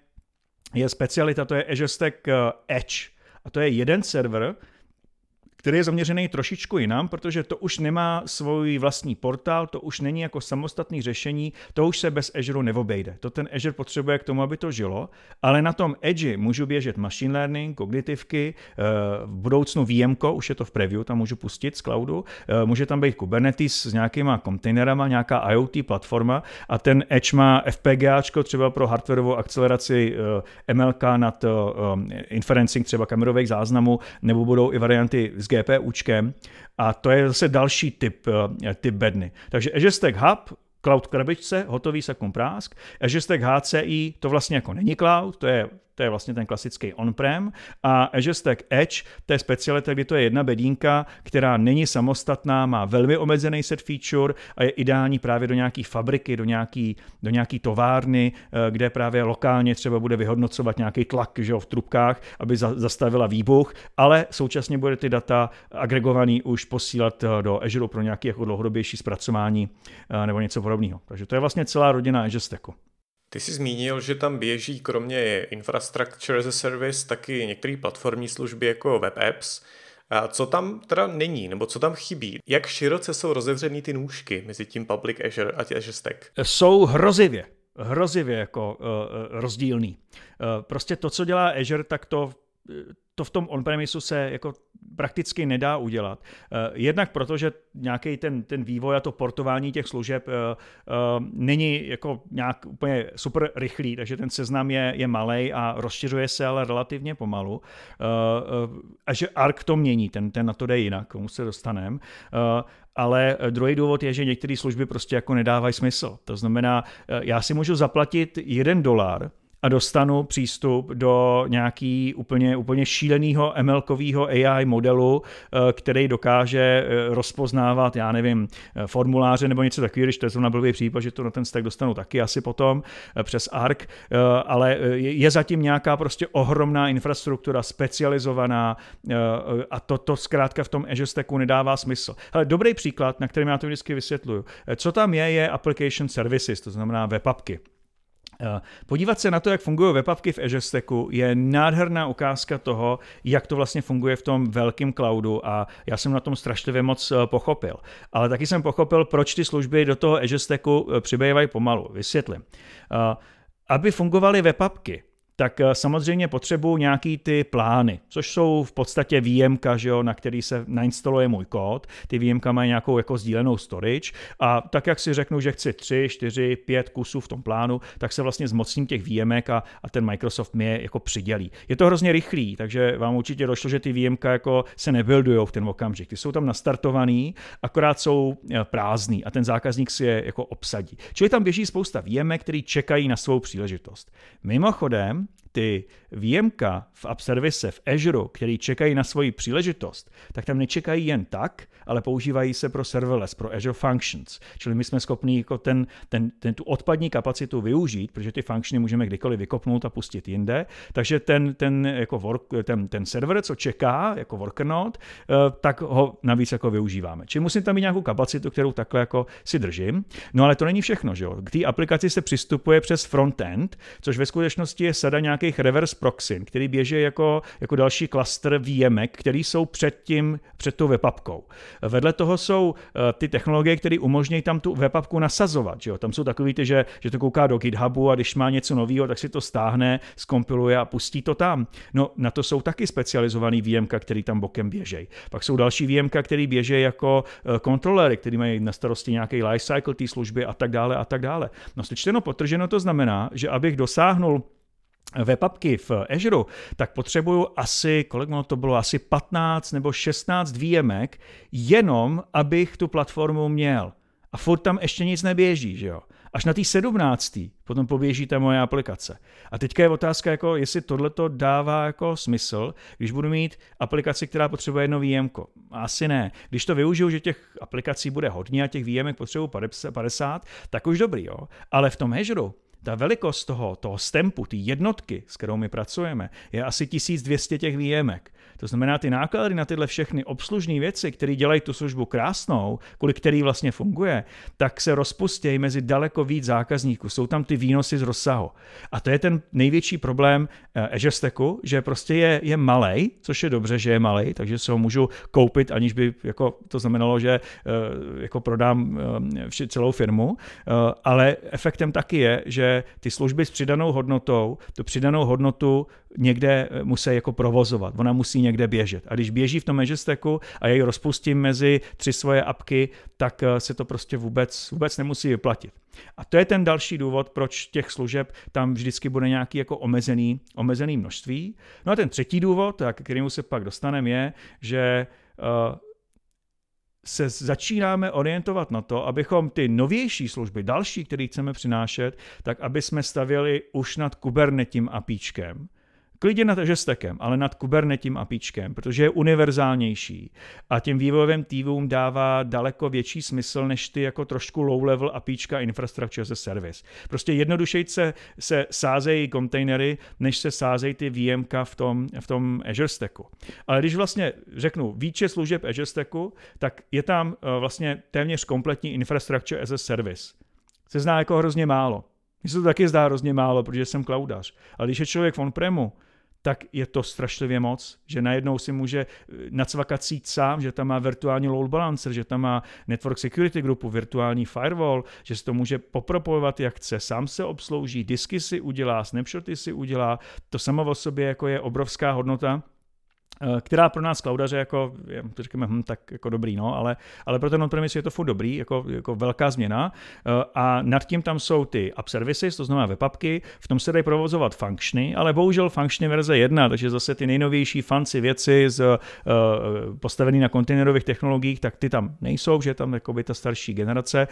je specialita, to je Azure Stack eh, Edge. A to je jeden server, který je zaměřený trošičku jinam, protože to už nemá svůj vlastní portál, to už není jako samostatný řešení, to už se bez Azure neobejde. To ten Azure potřebuje k tomu, aby to žilo, ale na tom Edge můžu běžet machine learning, kognitivky, eh, v budoucnu VM, už je to v preview, tam můžu pustit z cloudu, eh, může tam být Kubernetes s nějakýma kontejnerama, nějaká IoT platforma a ten Edge má FPGAčko třeba pro hardwareovou akceleraci eh, MLK nad inferencing třeba kamerových záznamů, nebo budou i varianty z GPUčkem a to je zase další typ, eh, typ bedny. Takže Azure Stack Hub, cloud krabičce, hotový sakum prásk, Azure Stack HCI, to vlastně jako není cloud, to je to je vlastně ten klasický on-prem, a Azure Stack Edge, to je specialita, kdy to je jedna bedínka, která není samostatná, má velmi omezený set feature a je ideální právě do nějaký fabriky, do nějaký, do nějaký továrny, eh, kde právě lokálně třeba bude vyhodnocovat nějaký tlak že jo, v trubkách, aby za, zastavila výbuch, ale současně bude ty data agregovaný už posílat eh, do Azure pro nějaké jako dlouhodobější zpracování eh, nebo něco podobného. Takže to je vlastně celá rodina Azure Stacku. Ty jsi zmínil, že tam běží kromě Infrastructure as a Service taky některé platformní služby jako web apps. A co tam teda není, nebo co tam chybí? Jak široce jsou rozevřený ty nůžky mezi tím Public Azure a Azure Stack? Jsou hrozivě hrozivě jako uh, rozdílný. Uh, prostě to, co dělá Azure, tak to to v tom on-premisu se jako prakticky nedá udělat. Eh, jednak že nějaký ten, ten vývoj a to portování těch služeb eh, eh, není jako nějak úplně super rychlý, takže ten seznam je, je malý a rozšiřuje se ale relativně pomalu. A že ARK to mění, ten, ten na to jde jinak, komu se dostaneme. Ale druhý důvod je, že některé služby prostě jako nedávají smysl. To znamená, já si můžu zaplatit jeden dolar a dostanu přístup do nějaký úplně, úplně šíleného ml AI modelu, eh, který dokáže eh, rozpoznávat, já nevím, eh, formuláře nebo něco takového, když to je zrovna blbý případ, že to na ten stack dostanu taky asi potom přes ARC, ale je zatím nějaká prostě ohromná infrastruktura, specializovaná a to, to zkrátka v tom Azure Stacku nedává smysl. Ale dobrý příklad, na kterém já to vždycky vysvětluju. Co tam je, je Application Services, to znamená webapky. Eh, podívat se na to, jak fungují webapky v Azure Stacku, je nádherná ukázka toho, jak to vlastně funguje v tom velkém cloudu a já jsem na tom strašlivě moc eh, pochopil. Ale taky jsem pochopil, proč ty služby do toho Azure Stacku eh, přibývají pomalu. Vysvětlím. Aby fungovaly webapky, tak eh, samozřejmě potřebuju nějaký ty plány, což jsou v podstatě výjemka, že jo, na který se nainstaluje můj kód. Ty výjemka mají nějakou jako sdílenou storage a tak, jak si řeknu, že chci 3, 4, 5 kusů v tom plánu, tak se vlastně zmocním těch výjemek a, a ten Microsoft mi je jako přidělí. Je to hrozně rychlý, takže vám určitě došlo, že ty výjemka jako se nebuildujou v ten okamžik. Ty jsou tam nastartovaný, akorát jsou eh, prázdný a ten zákazník si je jako obsadí. Čili tam běží spousta výjemek, který čekají na svou příležitost. Mimochodem, 对。výjemka v app Service v Azure, který čekají na svoji příležitost, tak tam nečekají jen tak, ale používají se pro serverless, pro Azure Functions. Čili my jsme schopni jako ten, ten, ten, tu odpadní kapacitu využít, protože ty funkčny můžeme kdykoliv vykopnout a pustit jinde. Takže ten, ten, jako work, ten, ten server, co čeká jako node, eh, tak ho navíc jako využíváme. Čili musím tam mít nějakou kapacitu, kterou takhle jako si držím. No ale to není všechno, že jo. K té aplikaci se přistupuje přes frontend, což ve skutečnosti je sada nějakých reverse Proxim, který běží jako, jako další klastr výjemek, který jsou před, tím, před tou webapkou. Vedle toho jsou eh, ty technologie, které umožňují tam tu webapku nasazovat. Že jo? Tam jsou takový ty, že, že to kouká do GitHubu a když má něco nového, tak si to stáhne, skompiluje a pustí to tam. No na to jsou taky specializovaný výjemka, který tam bokem běžej. Pak jsou další výjemka, který běží jako eh, kontrolery, který mají na starosti nějaký lifecycle té služby a tak dále a tak dále. No sličteno potrženo to znamená, že abych dosáhnul webapky v Azure, tak potřebuju asi, kolik to bylo, asi 15 nebo 16 výjemek, jenom abych tu platformu měl. A furt tam ještě nic neběží, že jo? Až na tý 17. potom poběží ta moje aplikace. A teďka je otázka, jako jestli tohle to dává jako smysl, když budu mít aplikaci, která potřebuje jedno výjemko. Asi ne. Když to využiju, že těch aplikací bude hodně a těch výjemek potřebuji 50, tak už dobrý, jo? Ale v tom Azure ta velikost toho, toho stempu, ty jednotky, s kterou my pracujeme, je asi 1200 těch výjemek. To znamená, ty náklady na tyhle všechny obslužné věci, které dělají tu službu krásnou, kvůli který vlastně funguje, tak se rozpustějí mezi daleko víc zákazníků. Jsou tam ty výnosy z rozsahu. A to je ten největší problém eh, Azure Stacku, že prostě je, je malý což je dobře, že je malý takže se ho můžu koupit, aniž by jako to znamenalo, že eh, jako prodám eh, celou firmu, ale efektem taky je, že ty služby s přidanou hodnotou, tu přidanou hodnotu někde eh, musí jako provozovat. Ona musí někde běžet. A když běží v tom mežesteku a já ji rozpustím mezi tři svoje apky, tak eh, se to prostě vůbec, vůbec nemusí vyplatit. A to je ten další důvod, proč těch služeb tam vždycky bude nějaký jako omezený, omezený množství. No a ten třetí důvod, k kterému se pak dostaneme, je, že eh, se začínáme orientovat na to, abychom ty novější služby, další, které chceme přinášet, tak aby jsme stavěli už nad Kubernetem a píčkem Klidně nad žestekem, ale nad Kubernetím a Píčkem, protože je univerzálnější a těm vývojovým týmům dává daleko větší smysl než ty jako trošku low-level a Píčka Infrastructure as a Service. Prostě jednodušeji se, se sázejí kontejnery, než se sázejí ty VMK v tom, v tom Azure Stacku. Ale když vlastně řeknu výče služeb Azure Stacku, tak je tam eh, vlastně téměř kompletní Infrastructure as a Service. Se zná jako hrozně málo. Mně se to taky zdá hrozně málo, protože jsem cloudař. Ale když je člověk v on-premu, tak je to strašlivě moc, že najednou si může eh, nacvakat síť sám, že tam má virtuální load balancer, že tam má network security grupu, virtuální firewall, že se to může popropojovat jak chce, sám se obslouží, disky si udělá, snapshoty si udělá, to samo o sobě jako je obrovská hodnota, Eh, která pro nás cloudaře jako, to říkáme, hm, tak jako dobrý, no, ale, ale pro ten on-premise je to furt dobrý, jako, jako velká změna eh, a nad tím tam jsou ty app services, to znamená webapky, v tom se dají provozovat funkční, ale bohužel funkční verze 1, takže zase ty nejnovější fancy věci z, eh, postavený na kontejnerových technologiích, tak ty tam nejsou, že tam by ta starší generace,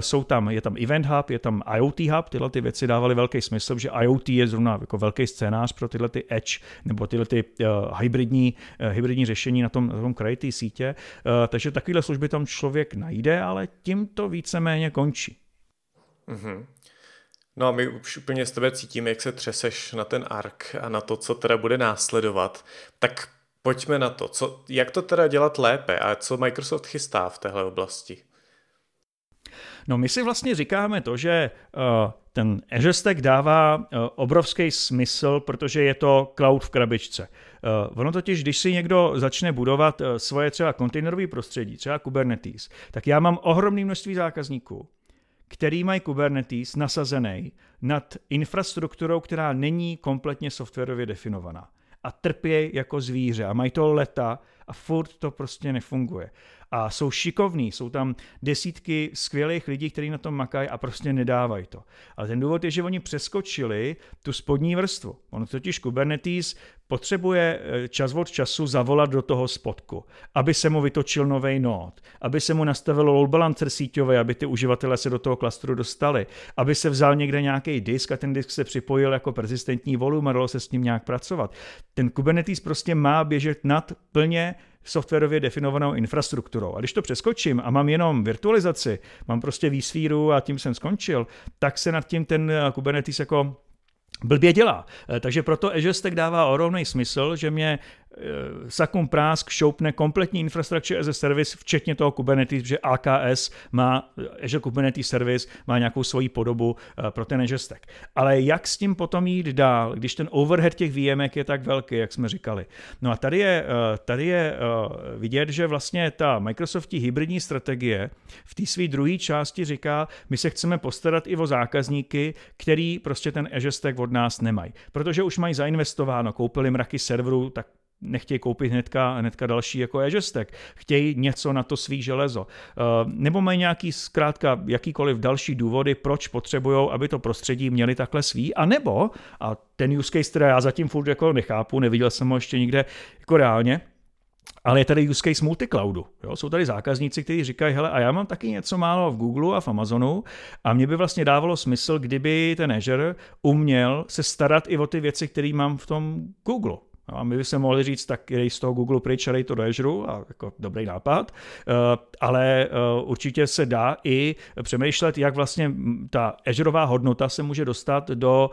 jsou tam, je tam Event Hub, je tam IoT Hub, tyhle ty věci dávaly velký smysl, že IoT je zrovna jako velký scénář pro tyhle ty edge nebo tyhle ty hybridní Eh, hybridní, řešení na tom, na tom kraji té sítě. Eh, takže takovéhle služby tam člověk najde, ale tím to víceméně končí. Mm-hmm. No a my už úplně s tebe cítíme, jak se třeseš na ten ARK a na to, co teda bude následovat. Tak pojďme na to. Co, jak to teda dělat lépe a co Microsoft chystá v téhle oblasti? No my si vlastně říkáme to, že eh, ten Azure Stack dává obrovský smysl, protože je to cloud v krabičce. Eh, ono totiž, když si někdo začne budovat eh, svoje třeba kontejnerové prostředí, třeba Kubernetes, tak já mám ohromné množství zákazníků, který mají Kubernetes nasazený nad infrastrukturou, která není kompletně softwarově definovaná a trpějí jako zvíře a mají to leta a furt to prostě nefunguje a jsou šikovní, jsou tam desítky skvělých lidí, kteří na tom makají a prostě nedávají to. Ale ten důvod je, že oni přeskočili tu spodní vrstvu. On totiž Kubernetes potřebuje eh, čas od času zavolat do toho spodku, aby se mu vytočil nový nód, aby se mu nastavilo load balancer síťový, aby ty uživatelé se do toho klastru dostali, aby se vzal někde nějaký disk a ten disk se připojil jako persistentní volum a dalo se s ním nějak pracovat. Ten Kubernetes prostě má běžet nad plně softwarově definovanou infrastrukturou. A když to přeskočím a mám jenom virtualizaci, mám prostě výsvíru a tím jsem skončil, tak se nad tím ten eh, Kubernetes jako blbě dělá. Eh, takže proto Azure Stack dává ohromný smysl, že mě Eh, Sakum Prásk šoupne kompletní infrastructure as a service, včetně toho Kubernetes, protože AKS má, eh, že Kubernetes Service má nějakou svoji podobu eh, pro ten Azure Stack. Ale jak s tím potom jít dál, když ten overhead těch výjemek je tak velký, jak jsme říkali? No a tady je, tady je vidět, že vlastně ta Microsoftí hybridní strategie v té své druhé části říká, my se chceme postarat i o zákazníky, který prostě ten Azure Stack od nás nemají. Protože už mají zainvestováno, koupili mraky serverů, tak nechtějí koupit hnedka, hnedka další jako e Chtějí něco na to svý železo. Eh, nebo mají nějaký zkrátka jakýkoliv další důvody, proč potřebují, aby to prostředí měli takhle svý. A nebo, a ten use case, který já zatím furt jako nechápu, neviděl jsem ho ještě nikde jako reálně, ale je tady use case multicloudu. Jo? Jsou tady zákazníci, kteří říkají, hele, a já mám taky něco málo v Google a v Amazonu a mě by vlastně dávalo smysl, kdyby ten Azure uměl se starat i o ty věci, které mám v tom Google. No a my bychom mohli říct, tak jdej z toho Google pryč a dej to do Azure, a jako dobrý nápad, eh, ale eh, určitě se dá i přemýšlet, jak vlastně ta Azureová hodnota se může dostat do,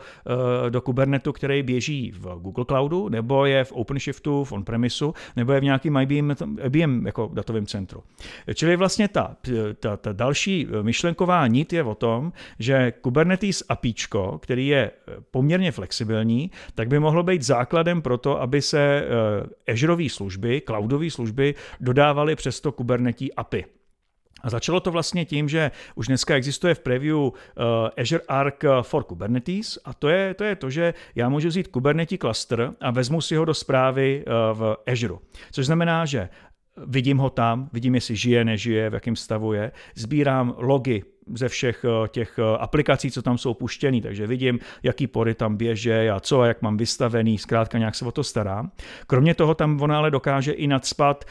eh, do Kubernetu, který běží v Google Cloudu, nebo je v OpenShiftu, v on-premisu, nebo je v nějakým IBM, IBM jako datovém centru. Čili vlastně ta, ta, ta další myšlenková nit je o tom, že Kubernetes APIčko, který je poměrně flexibilní, tak by mohlo být základem pro to, aby se eh, Azureové služby, cloudové služby dodávaly přes to Kubernetes API. A začalo to vlastně tím, že už dneska existuje v preview uh, Azure Arc for Kubernetes a to je, to je to, že já můžu vzít Kubernetes cluster a vezmu si ho do zprávy uh, eh, v Azure. Což znamená, že vidím ho tam, vidím, jestli žije, nežije, v jakém stavu je, sbírám logy ze všech eh, těch eh, aplikací, co tam jsou puštěný, takže vidím, jaký pory tam běže a co a jak mám vystavený, zkrátka nějak se o to stará. Kromě toho tam ona ale dokáže i nadspat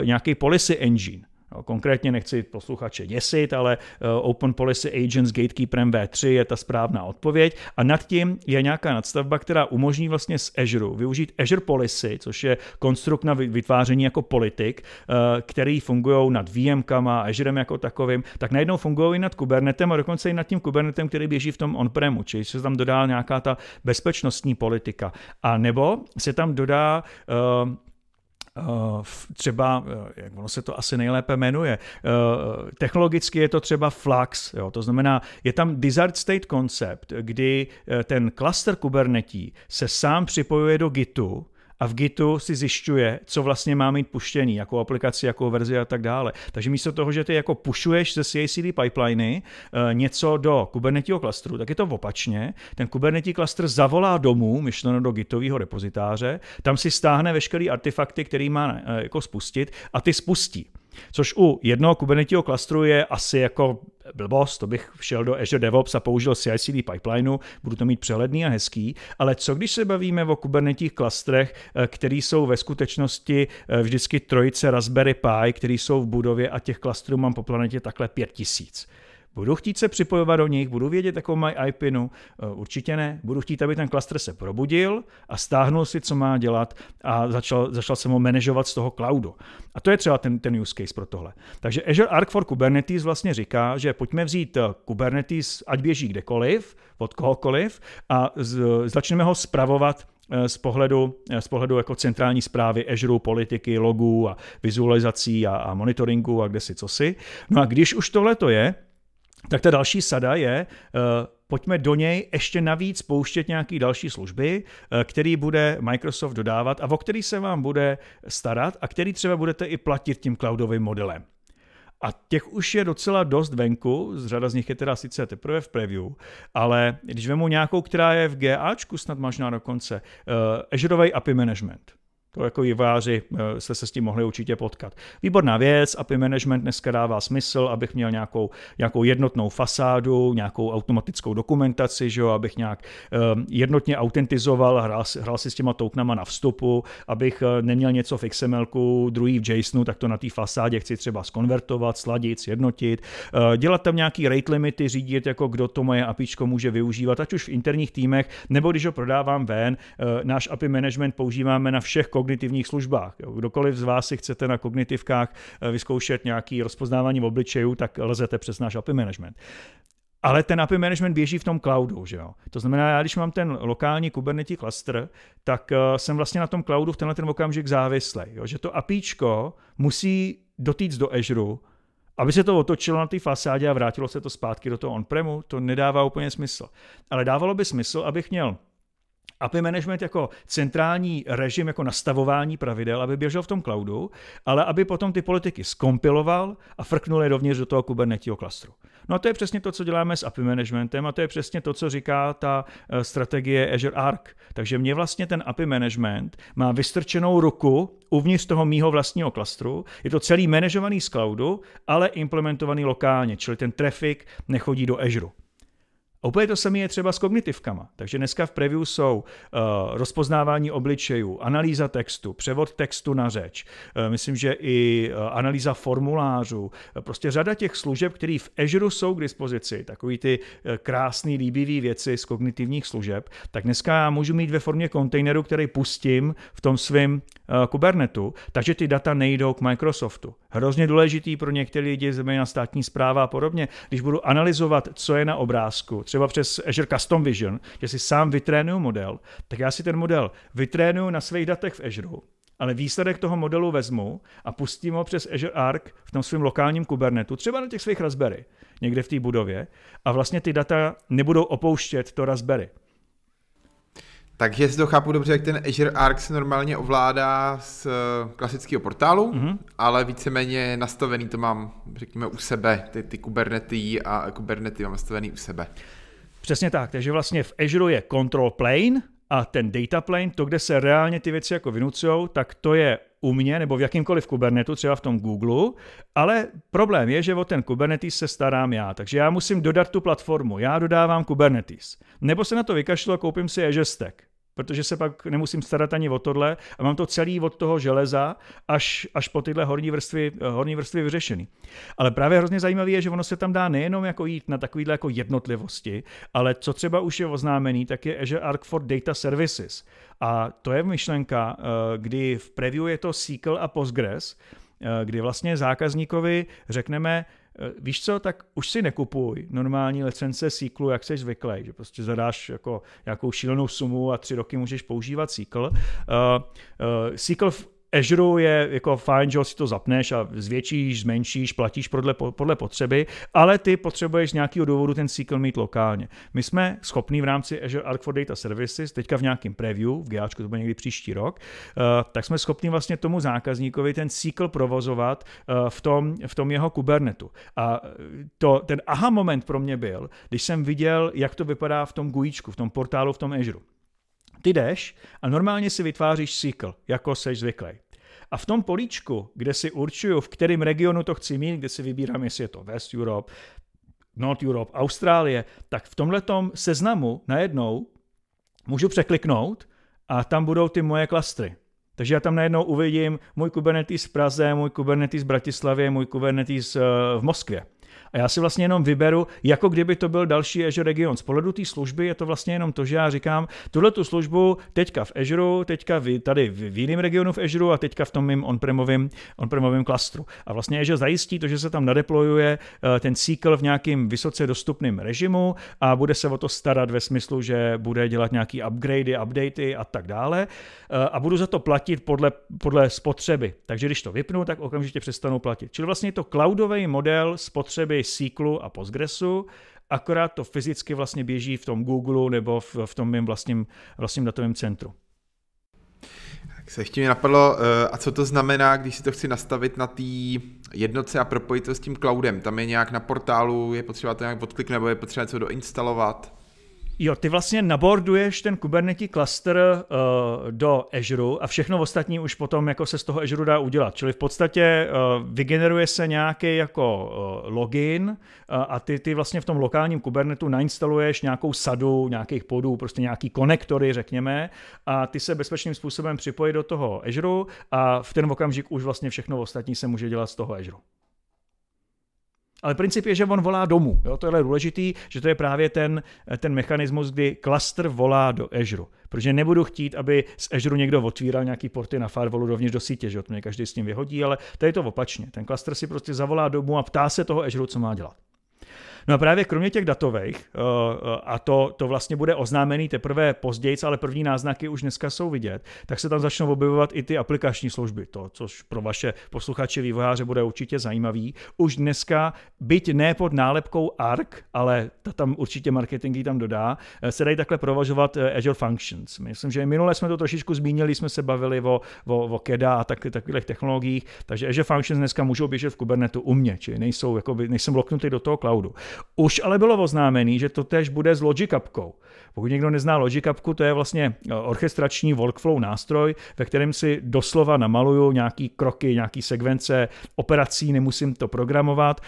eh, nějaký policy engine, Konkrétně nechci posluchače děsit, ale eh, Open Policy Agents Gatekeeperem V3 je ta správná odpověď. A nad tím je nějaká nadstavba, která umožní vlastně z Azure využít Azure Policy, což je konstrukt na vytváření jako politik, eh, který fungují nad VMkama, Azurem jako takovým, tak najednou fungují i nad Kubernetem a dokonce i nad tím Kubernetem, který běží v tom on-premu, čili se tam dodá nějaká ta bezpečnostní politika. A nebo se tam dodá uh, Eh, třeba, eh, jak ono se to asi nejlépe jmenuje, eh, technologicky je to třeba flux, jo, to znamená, je tam desired state concept, kdy ten cluster Kubernetes se sám připojuje do Gitu, a v Gitu si zjišťuje, co vlastně má mít puštěný, jako aplikaci, jako verzi a tak dále. Takže místo toho, že ty jako pušuješ ze CICD pipeliny eh, něco do Kubernetes klastru, tak je to opačně. Ten Kubernetes klastr zavolá domů, myšleno do Gitového repozitáře, tam si stáhne veškeré artefakty, který má eh, jako spustit a ty spustí. Což u jednoho Kubernetes klastru je asi jako blbost, to bych šel do Azure DevOps a použil CICD cd pipelineu, budu to mít přehledný a hezký, ale co když se bavíme o Kubernetes klastrech, eh, které jsou ve skutečnosti eh, vždycky trojice Raspberry Pi, které jsou v budově a těch klastrů mám po planetě takhle tisíc. Budu chtít se připojovat do nich, budu vědět, jakou mají IPinu, no, eh, určitě ne. Budu chtít, aby ten klaster se probudil a stáhnul si, co má dělat a začal, začal se mu manažovat z toho cloudu. A to je třeba ten, ten use case pro tohle. Takže Azure Arc for Kubernetes vlastně říká, že pojďme vzít eh, Kubernetes, ať běží kdekoliv, od kohokoliv a z, začneme ho spravovat eh, z pohledu, z pohledu jako centrální zprávy Azure, politiky, logů a vizualizací a, a monitoringu a kde si co si. No a když už tohle to je, tak ta další sada je, eh, pojďme do něj ještě navíc pouštět nějaké další služby, eh, který bude Microsoft dodávat a o který se vám bude starat a který třeba budete i platit tím cloudovým modelem. A těch už je docela dost venku, řada z nich je teda sice teprve v preview, ale když vemu nějakou, která je v GAčku, snad možná dokonce, uh, eh, Azure API Management. To jako výváři jako eh, jste se s tím mohli určitě potkat. Výborná věc, API management dneska dává smysl, abych měl nějakou, nějakou jednotnou fasádu, nějakou automatickou dokumentaci, že jo, abych nějak eh, jednotně autentizoval, hrál, hrál si s těma tokenama na vstupu, abych eh, neměl něco v XML, druhý v JSONu, tak to na té fasádě chci třeba skonvertovat, sladit, sjednotit, dělat tam nějaký rate limity, řídit, jako kdo to moje APIčko může využívat, ať už v interních týmech, nebo když ho prodávám ven, náš API management používáme na všech kognitivních službách. Jo. Kdokoliv z vás si chcete na kognitivkách eh, vyzkoušet nějaký rozpoznávání obličejů, tak lezete přes náš API management. Ale ten API management běží v tom cloudu, že jo? To znamená, já když mám ten lokální Kubernetes cluster, tak eh, jsem vlastně na tom cloudu v tenhle ten okamžik závislý, jo? že to APIčko musí dotýct do Azure, aby se to otočilo na té fasádě a vrátilo se to zpátky do toho on-premu, to nedává úplně smysl. Ale dávalo by smysl, abych měl API management jako centrální režim, jako nastavování pravidel, aby běžel v tom cloudu, ale aby potom ty politiky skompiloval a frknul je dovnitř do toho Kubernetího klastru. No a to je přesně to, co děláme s API managementem a to je přesně to, co říká ta eh, strategie Azure Arc. Takže mě vlastně ten API management má vystrčenou ruku uvnitř toho mýho vlastního klastru. Je to celý manažovaný z cloudu, ale implementovaný lokálně, čili ten traffic nechodí do Azure úplně to samé je třeba s kognitivkama. Takže dneska v preview jsou uh, rozpoznávání obličejů, analýza textu, převod textu na řeč, uh, myslím, že i uh, analýza formulářů, prostě řada těch služeb, které v Azure jsou k dispozici, takový ty krásný, líbivý věci z kognitivních služeb, tak dneska já můžu mít ve formě kontejneru, který pustím v tom svém Kubernetu, takže ty data nejdou k Microsoftu. Hrozně důležitý pro některé lidi, zejména státní zpráva a podobně, když budu analyzovat, co je na obrázku, třeba třeba přes Azure Custom Vision, že si sám vytrénuju model, tak já si ten model vytrénuju na svých datech v Azure, ale výsledek toho modelu vezmu a pustím ho přes Azure Arc v tom svém lokálním Kubernetu, třeba na těch svých Raspberry, někde v té budově, a vlastně ty data nebudou opouštět to Raspberry. Takže si to chápu dobře, jak ten Azure Arc se normálně ovládá z eh, klasického portálu, mm-hmm. ale víceméně nastavený to mám, řekněme, u sebe, ty, ty Kubernety a Kubernety mám nastavený u sebe. Přesně tak, takže vlastně v Azure je control plane a ten data plane, to, kde se reálně ty věci jako vynucujou, tak to je u mě nebo v jakýmkoliv Kubernetu, třeba v tom Google, ale problém je, že o ten Kubernetes se starám já, takže já musím dodat tu platformu, já dodávám Kubernetes. Nebo se na to vykašlu a koupím si Azure Stack protože se pak nemusím starat ani o tohle a mám to celý od toho železa až, až po tyhle horní vrstvy, eh, horní vrstvy vyřešený. Ale právě hrozně zajímavé je, že ono se tam dá nejenom jako jít na takovýhle jako jednotlivosti, ale co třeba už je oznámený, tak je Azure Arc for Data Services. A to je myšlenka, eh, kdy v preview je to SQL a Postgres, eh, kdy vlastně zákazníkovi řekneme, Eh, víš co, tak už si nekupuj normální licence Seeklu, jak jsi zvyklý, že prostě zadáš jako nějakou šílenou sumu a tři roky můžeš používat Seekl. Uh, eh, uh, eh, Seekl Azure je jako fajn, že si to zapneš a zvětšíš, zmenšíš, platíš podle, podle potřeby, ale ty potřebuješ z nějakého důvodu ten SQL mít lokálně. My jsme schopni v rámci Azure Arc for Data Services, teďka v nějakém preview, v GAčku to bude někdy příští rok, eh, tak jsme schopni vlastně tomu zákazníkovi ten SQL provozovat eh, v tom, v tom jeho Kubernetu. A to, ten aha moment pro mě byl, když jsem viděl, jak to vypadá v tom GUIčku, v tom portálu, v tom Azure. Ty jdeš a normálně si vytváříš cykl, jako se zvyklý. A v tom políčku, kde si určuju, v kterém regionu to chci mít, kde si vybírám, jestli je to West Europe, North Europe, Austrálie, tak v tomhle seznamu najednou můžu překliknout a tam budou ty moje klastry. Takže já tam najednou uvidím můj Kubernetes v Praze, můj Kubernetes v Bratislavě, můj Kubernetes eh, v Moskvě a já si vlastně jenom vyberu, jako kdyby to byl další Azure region. Z pohledu té služby je to vlastně jenom to, že já říkám, tuhle tu službu teďka v Azure, teďka v tady v jiném regionu v Azure a teďka v tom mým on-premovém on klastru. A vlastně Azure zajistí to, že se tam nadeployuje eh, ten SQL v nějakým vysoce dostupném režimu a bude se o to starat ve smyslu, že bude dělat nějaký upgradey, updatey a tak dále. Eh, a budu za to platit podle, podle spotřeby. Takže když to vypnu, tak okamžitě přestanu platit. Čili vlastně je to cloudový model spotřeby služby SQLu a Postgresu, akorát to fyzicky vlastně běží v tom Googleu nebo v, v tom mém vlastním, vlastním datovém centru. Tak se ještě mě napadlo, eh, a co to znamená, když si to chci nastavit na té jednotce a propojit to s tím cloudem? Tam je nějak na portálu, je potřeba to nějak odkliknout nebo je potřeba něco doinstalovat? Jo, ty vlastně naborduješ ten Kubernetes cluster uh, do Azure a všechno ostatní už potom jako se z toho Azure dá udělat. Čili v podstatě uh, vygeneruje se nějaký jako uh, login uh, a ty, ty vlastně v tom lokálním Kubernetu nainstaluješ nějakou sadu nějakých podů, prostě nějaký konektory, řekněme, a ty se bezpečným způsobem připojí do toho Azure a v ten okamžik už vlastně všechno ostatní se může dělat z toho Azure. Ale princip je, že on volá domů. Jo? To je důležitý, že to je právě ten, ten mechanismus, kdy klaster volá do Azure. Protože nebudu chtít, aby z Azure někdo otvíral nějaký porty na firewallu dovnitř do sítě, že to mě každý s ním vyhodí, ale tady je to opačně. Ten klaster si prostě zavolá domů a ptá se toho Azure, co má dělat. No a právě kromě těch datových, eh, eh, a to, to vlastně bude oznámený teprve později, ale první náznaky už dneska jsou vidět, tak se tam začnou objevovat i ty aplikační služby, to, což pro vaše posluchače, vývojáře bude určitě zajímavý. Už dneska, byť ne pod nálepkou ARC, ale ta tam určitě marketingy tam dodá, eh, se dají takhle provažovat Azure Functions. Myslím, že minule jsme to trošičku zmínili, jsme se bavili o, o, o KEDA a tak, takových technologiích, takže Azure Functions dneska můžou běžet v Kubernetu u mě, či nejsou, jakoby, nejsem bloknutý do toho cloudu. Už ale bylo oznámené, že to tež bude s Logic Appkou. Pokud někdo nezná Logic to je vlastně eh, orchestrační workflow nástroj, ve kterém si doslova namaluju nějaký kroky, nějaký sekvence operací, nemusím to programovat.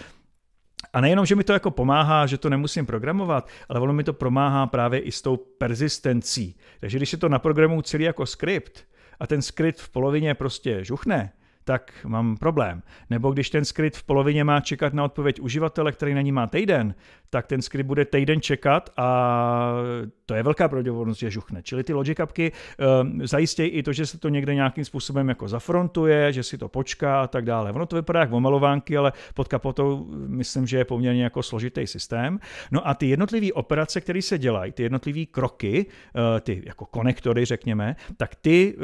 A nejenom, že mi to jako pomáhá, že to nemusím programovat, ale ono mi to pomáhá právě i s tou persistencí. Takže když si to naprogramuju celý jako skript a ten skript v polovině prostě žuchne, tak mám problém. Nebo když ten skript v polovině má čekat na odpověď uživatele, který na ní má týden, tak ten skript bude týden čekat a to je velká pravděpodobnost, že žuchne. Čili ty logic upky ehm, zajistějí i to, že se to někde nějakým způsobem jako zafrontuje, že si to počká a tak dále. Ono to vypadá jak omalovánky, ale pod kapotou myslím, že je poměrně jako složitý systém. No a ty jednotlivé operace, které se dělají, ty jednotlivé kroky, uh, ty jako konektory, řekněme, tak ty uh,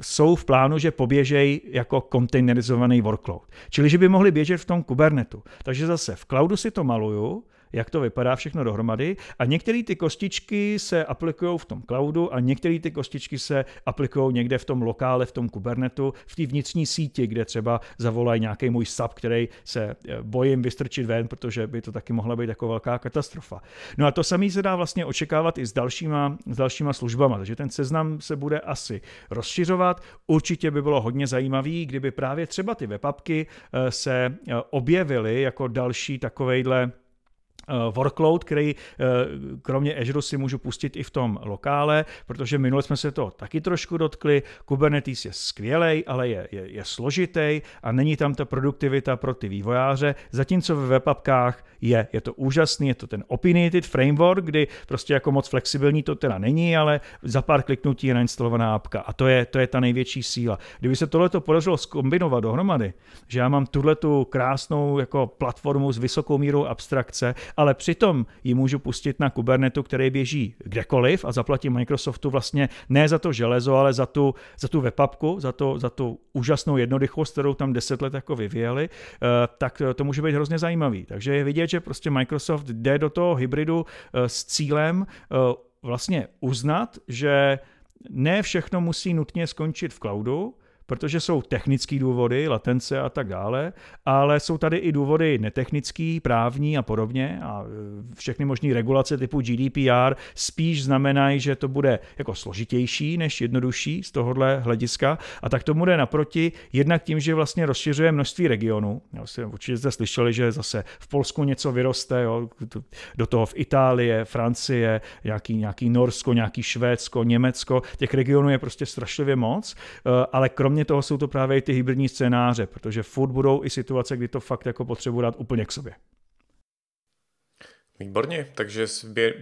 jsou v plánu, že poběžejí jako kontejnerizovaný workload. Čili, že by mohli běžet v tom Kubernetu. Takže zase v cloudu si to maluju, jak to vypadá všechno dohromady. A některé ty kostičky se aplikují v tom cloudu a některé ty kostičky se aplikují někde v tom lokále, v tom Kubernetu, v té vnitřní síti, kde třeba zavolají nějaký můj sub, který se eh, bojím vystrčit ven, protože by to taky mohla být jako velká katastrofa. No a to samé se dá vlastně očekávat i s dalšíma, s dalšíma službama, takže ten seznam se bude asi rozšiřovat. Určitě by bylo hodně zajímavý, kdyby právě třeba ty webapky eh, se eh, objevily jako další takovejhle Eh, workload, který eh, kromě Azure si můžu pustit i v tom lokále, protože minule jsme se to taky trošku dotkli. Kubernetes je skvělej, ale je, je, je složitý a není tam ta produktivita pro ty vývojáře, zatímco ve webapkách je. Je to úžasný, je to ten opinionated framework, kdy prostě jako moc flexibilní to teda není, ale za pár kliknutí je nainstalovaná apka a to je, to je ta největší síla. Kdyby se to podařilo skombinovat dohromady, že já mám tuhle tu krásnou jako platformu s vysokou mírou abstrakce ale přitom ji můžu pustit na Kubernetu, který běží kdekoliv a zaplatím Microsoftu vlastně ne za to železo, ale za tu, za tu webapku, za, to, za tu úžasnou jednoduchost, kterou tam deset let jako vyvíjeli, eh, tak to může být hrozně zajímavý. Takže je vidět, že prostě Microsoft jde do toho hybridu eh, s cílem eh, vlastně uznat, že ne všechno musí nutně skončit v cloudu, protože jsou technické důvody, latence a tak dále, ale jsou tady i důvody netechnické, právní a podobně a e, všechny možné regulace typu GDPR spíš znamenají, že to bude jako složitější než jednodušší z tohohle hlediska a tak to bude naproti jednak tím, že vlastně rozšiřuje množství regionů. Určitě jste slyšeli, že zase v Polsku něco vyroste, jo, do toho v Itálie, Francie, nějaký, nějaký Norsko, nějaký Švédsko, Německo, těch regionů je prostě strašlivě moc, e, ale kromě kromě toho jsou to právě i ty hybridní scénáře, protože furt budou i situace, kdy to fakt jako potřebuji dát úplně k sobě. Výborně, takže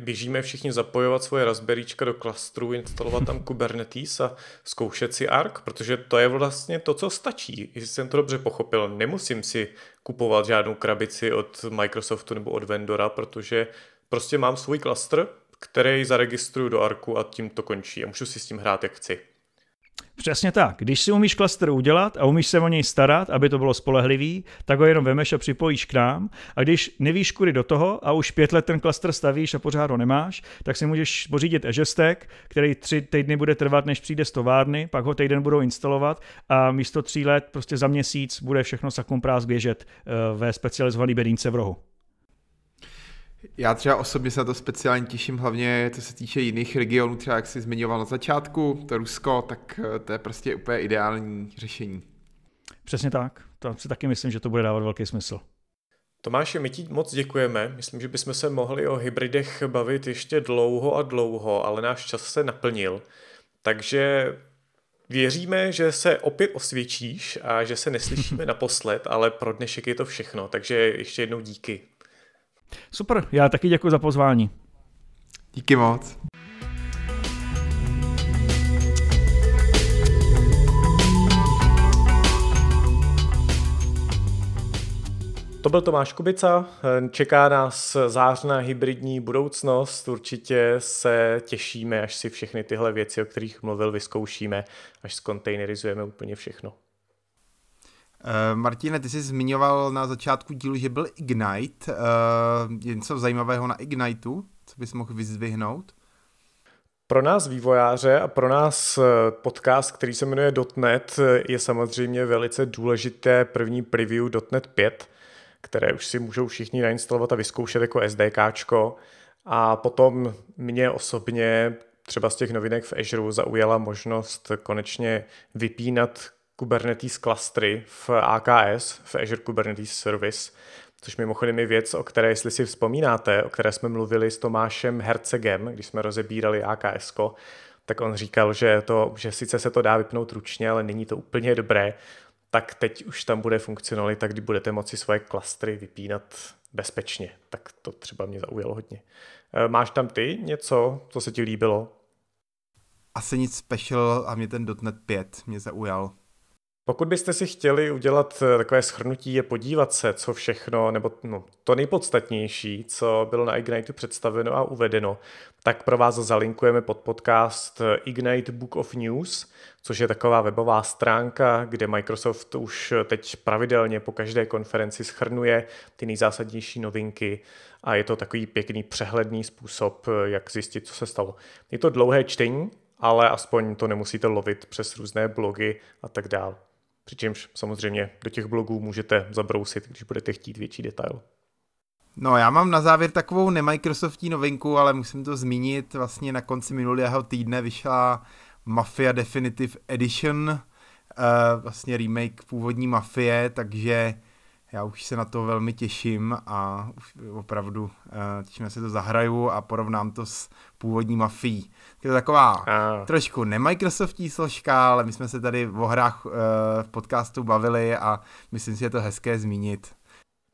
běžíme všichni zapojovat svoje Raspberryčka do klastru, instalovat tam <laughs> Kubernetes a zkoušet si Arc, protože to je vlastně to, co stačí. Jestli jsem to dobře pochopil, nemusím si kupovat žádnou krabici od Microsoftu nebo od vendora, protože prostě mám svůj klastr, který zaregistruju do Arku a tím to končí a můžu si s tím hrát, jak chci. Přesně tak. Když si umíš klaster udělat a umíš se o něj starat, aby to bylo spolehlivý, tak ho jenom vemeš a připojíš k nám. A když nevíš kudy do toho a už pět let ten klaster stavíš a pořád ho nemáš, tak si můžeš pořídit ežestek, který tři týdny bude trvat, než přijde z továrny, pak ho týden budou instalovat a místo tří let prostě za měsíc bude všechno sakumpráz běžet eh, ve specializované bedínce v rohu. Já třeba osobně se na to speciálně těším, hlavně co se týče jiných regionů, třeba jak jsi zmiňoval na začátku, to Rusko, tak eh, to je prostě úplně ideální řešení. Přesně tak, to si taky myslím, že to bude dávat velký smysl. Tomáši, my ti moc děkujeme. Myslím, že bychom se mohli o hybridech bavit ještě dlouho a dlouho, ale náš čas se naplnil. Takže Věříme, že se opět osvědčíš a že se neslyšíme <laughs> naposled, ale pro dnešek je to všechno, takže ještě jednou díky. Super, já taky děkuji za pozvání. Díky moc. To byl Tomáš Kubica. Čeká nás zářná hybridní budoucnost. Určitě se těšíme, až si všechny tyhle věci, o kterých mluvil, vyzkoušíme, až skontejnerizujeme úplně všechno. Eh, Martine, ty jsi zmiňoval na začátku dílu, že byl Ignite. Je eh, něco zajímavého na Igniteu, co bys mohl vyzdvihnout? Pro nás vývojáře a pro nás eh, podcast, který se jmenuje .NET, je samozřejmě velice důležité první preview .NET 5, které už si můžou všichni nainstalovat a vyzkoušet jako SDKčko. A potom mě osobně třeba z těch novinek v Azure zaujala možnost konečně vypínat Kubernetes klastry v AKS, v Azure Kubernetes Service, což mimochodem je věc, o které, jestli si vzpomínáte, o které jsme mluvili s Tomášem Hercegem, když jsme rozebírali AKS, tak on říkal, že, to, že sice se to dá vypnout ručně, ale není to úplně dobré, tak teď už tam bude funkcionalita, kdy budete moci svoje klastry vypínat bezpečně. Tak to třeba mě zaujalo hodně. E, máš tam ty něco, co se ti líbilo? Asi nic special a mě ten .NET 5 mě zaujal. Pokud byste si chtěli udělat eh, takové schrnutí, je podívat se, co všechno, nebo no, to nejpodstatnější, co bylo na Igniteu představeno a uvedeno, tak pro vás zalinkujeme pod podcast eh, Ignite Book of News, což je taková webová stránka, kde Microsoft už eh, teď pravidelně po každé konferenci schrnuje ty nejzásadnější novinky a je to takový pěkný přehledný způsob, jak zjistit, co se stalo. Je to dlouhé čtení, ale aspoň to nemusíte lovit přes různé blogy a tak dále. Přičemž samozřejmě do těch blogů můžete zabrousit, když budete chtít větší detail. No já mám na závěr takovou nemicrosoftí novinku, ale musím to zmínit. Vlastně na konci minulého týdne vyšla Mafia Definitive Edition, eh, vlastně remake původní Mafie, takže já už se na to velmi těším a už opravdu eh, těším, se to zahraju a porovnám to s původní mafií. Je to taková a. trošku nemicrosoftí složka, ale my jsme se tady o hrách uh, v podcastu bavili a myslím si, že je to hezké zmínit.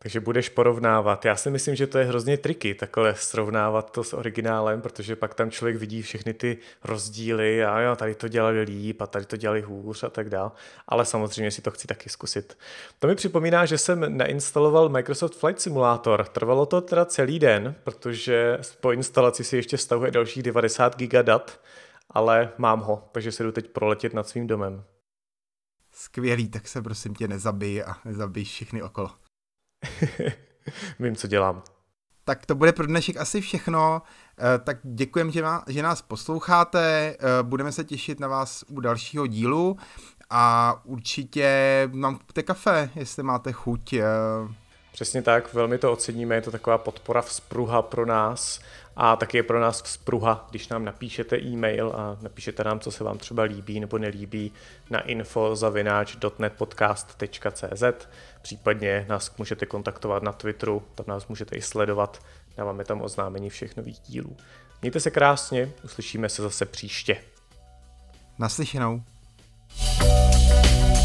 Takže budeš porovnávat. Já si myslím, že to je hrozně triky, takhle srovnávat to s originálem, protože pak tam člověk vidí všechny ty rozdíly a jo, tady to dělali líp a tady to dělali hůř a tak dál. Ale samozřejmě si to chci taky zkusit. To mi připomíná, že jsem nainstaloval Microsoft Flight Simulator. Trvalo to teda celý den, protože po instalaci si ještě stahuje dalších 90 GB dat, ale mám ho, takže se jdu teď proletět nad svým domem. Skvělý, tak se prosím tě nezabij a nezabij všechny okolo. <laughs> Vím, co dělám. Tak to bude pro dnešek asi všechno. Eh, tak děkujem, že, má, že nás posloucháte. Eh, budeme se těšit na vás u dalšího dílu a určitě mám kupte kafe, jestli máte chuť. Eh. Přesně tak, velmi to oceníme, je to taková podpora vzpruha pro nás a taky je pro nás vzpruha, když nám napíšete e-mail a napíšete nám, co se vám třeba líbí nebo nelíbí na info.zavináč.netpodcast.cz Případně nás můžete kontaktovat na Twitteru, tam nás můžete i sledovat, dáváme tam oznámení všech nových dílů. Mějte se krásně, uslyšíme se zase příště. Naslyšenou. thank you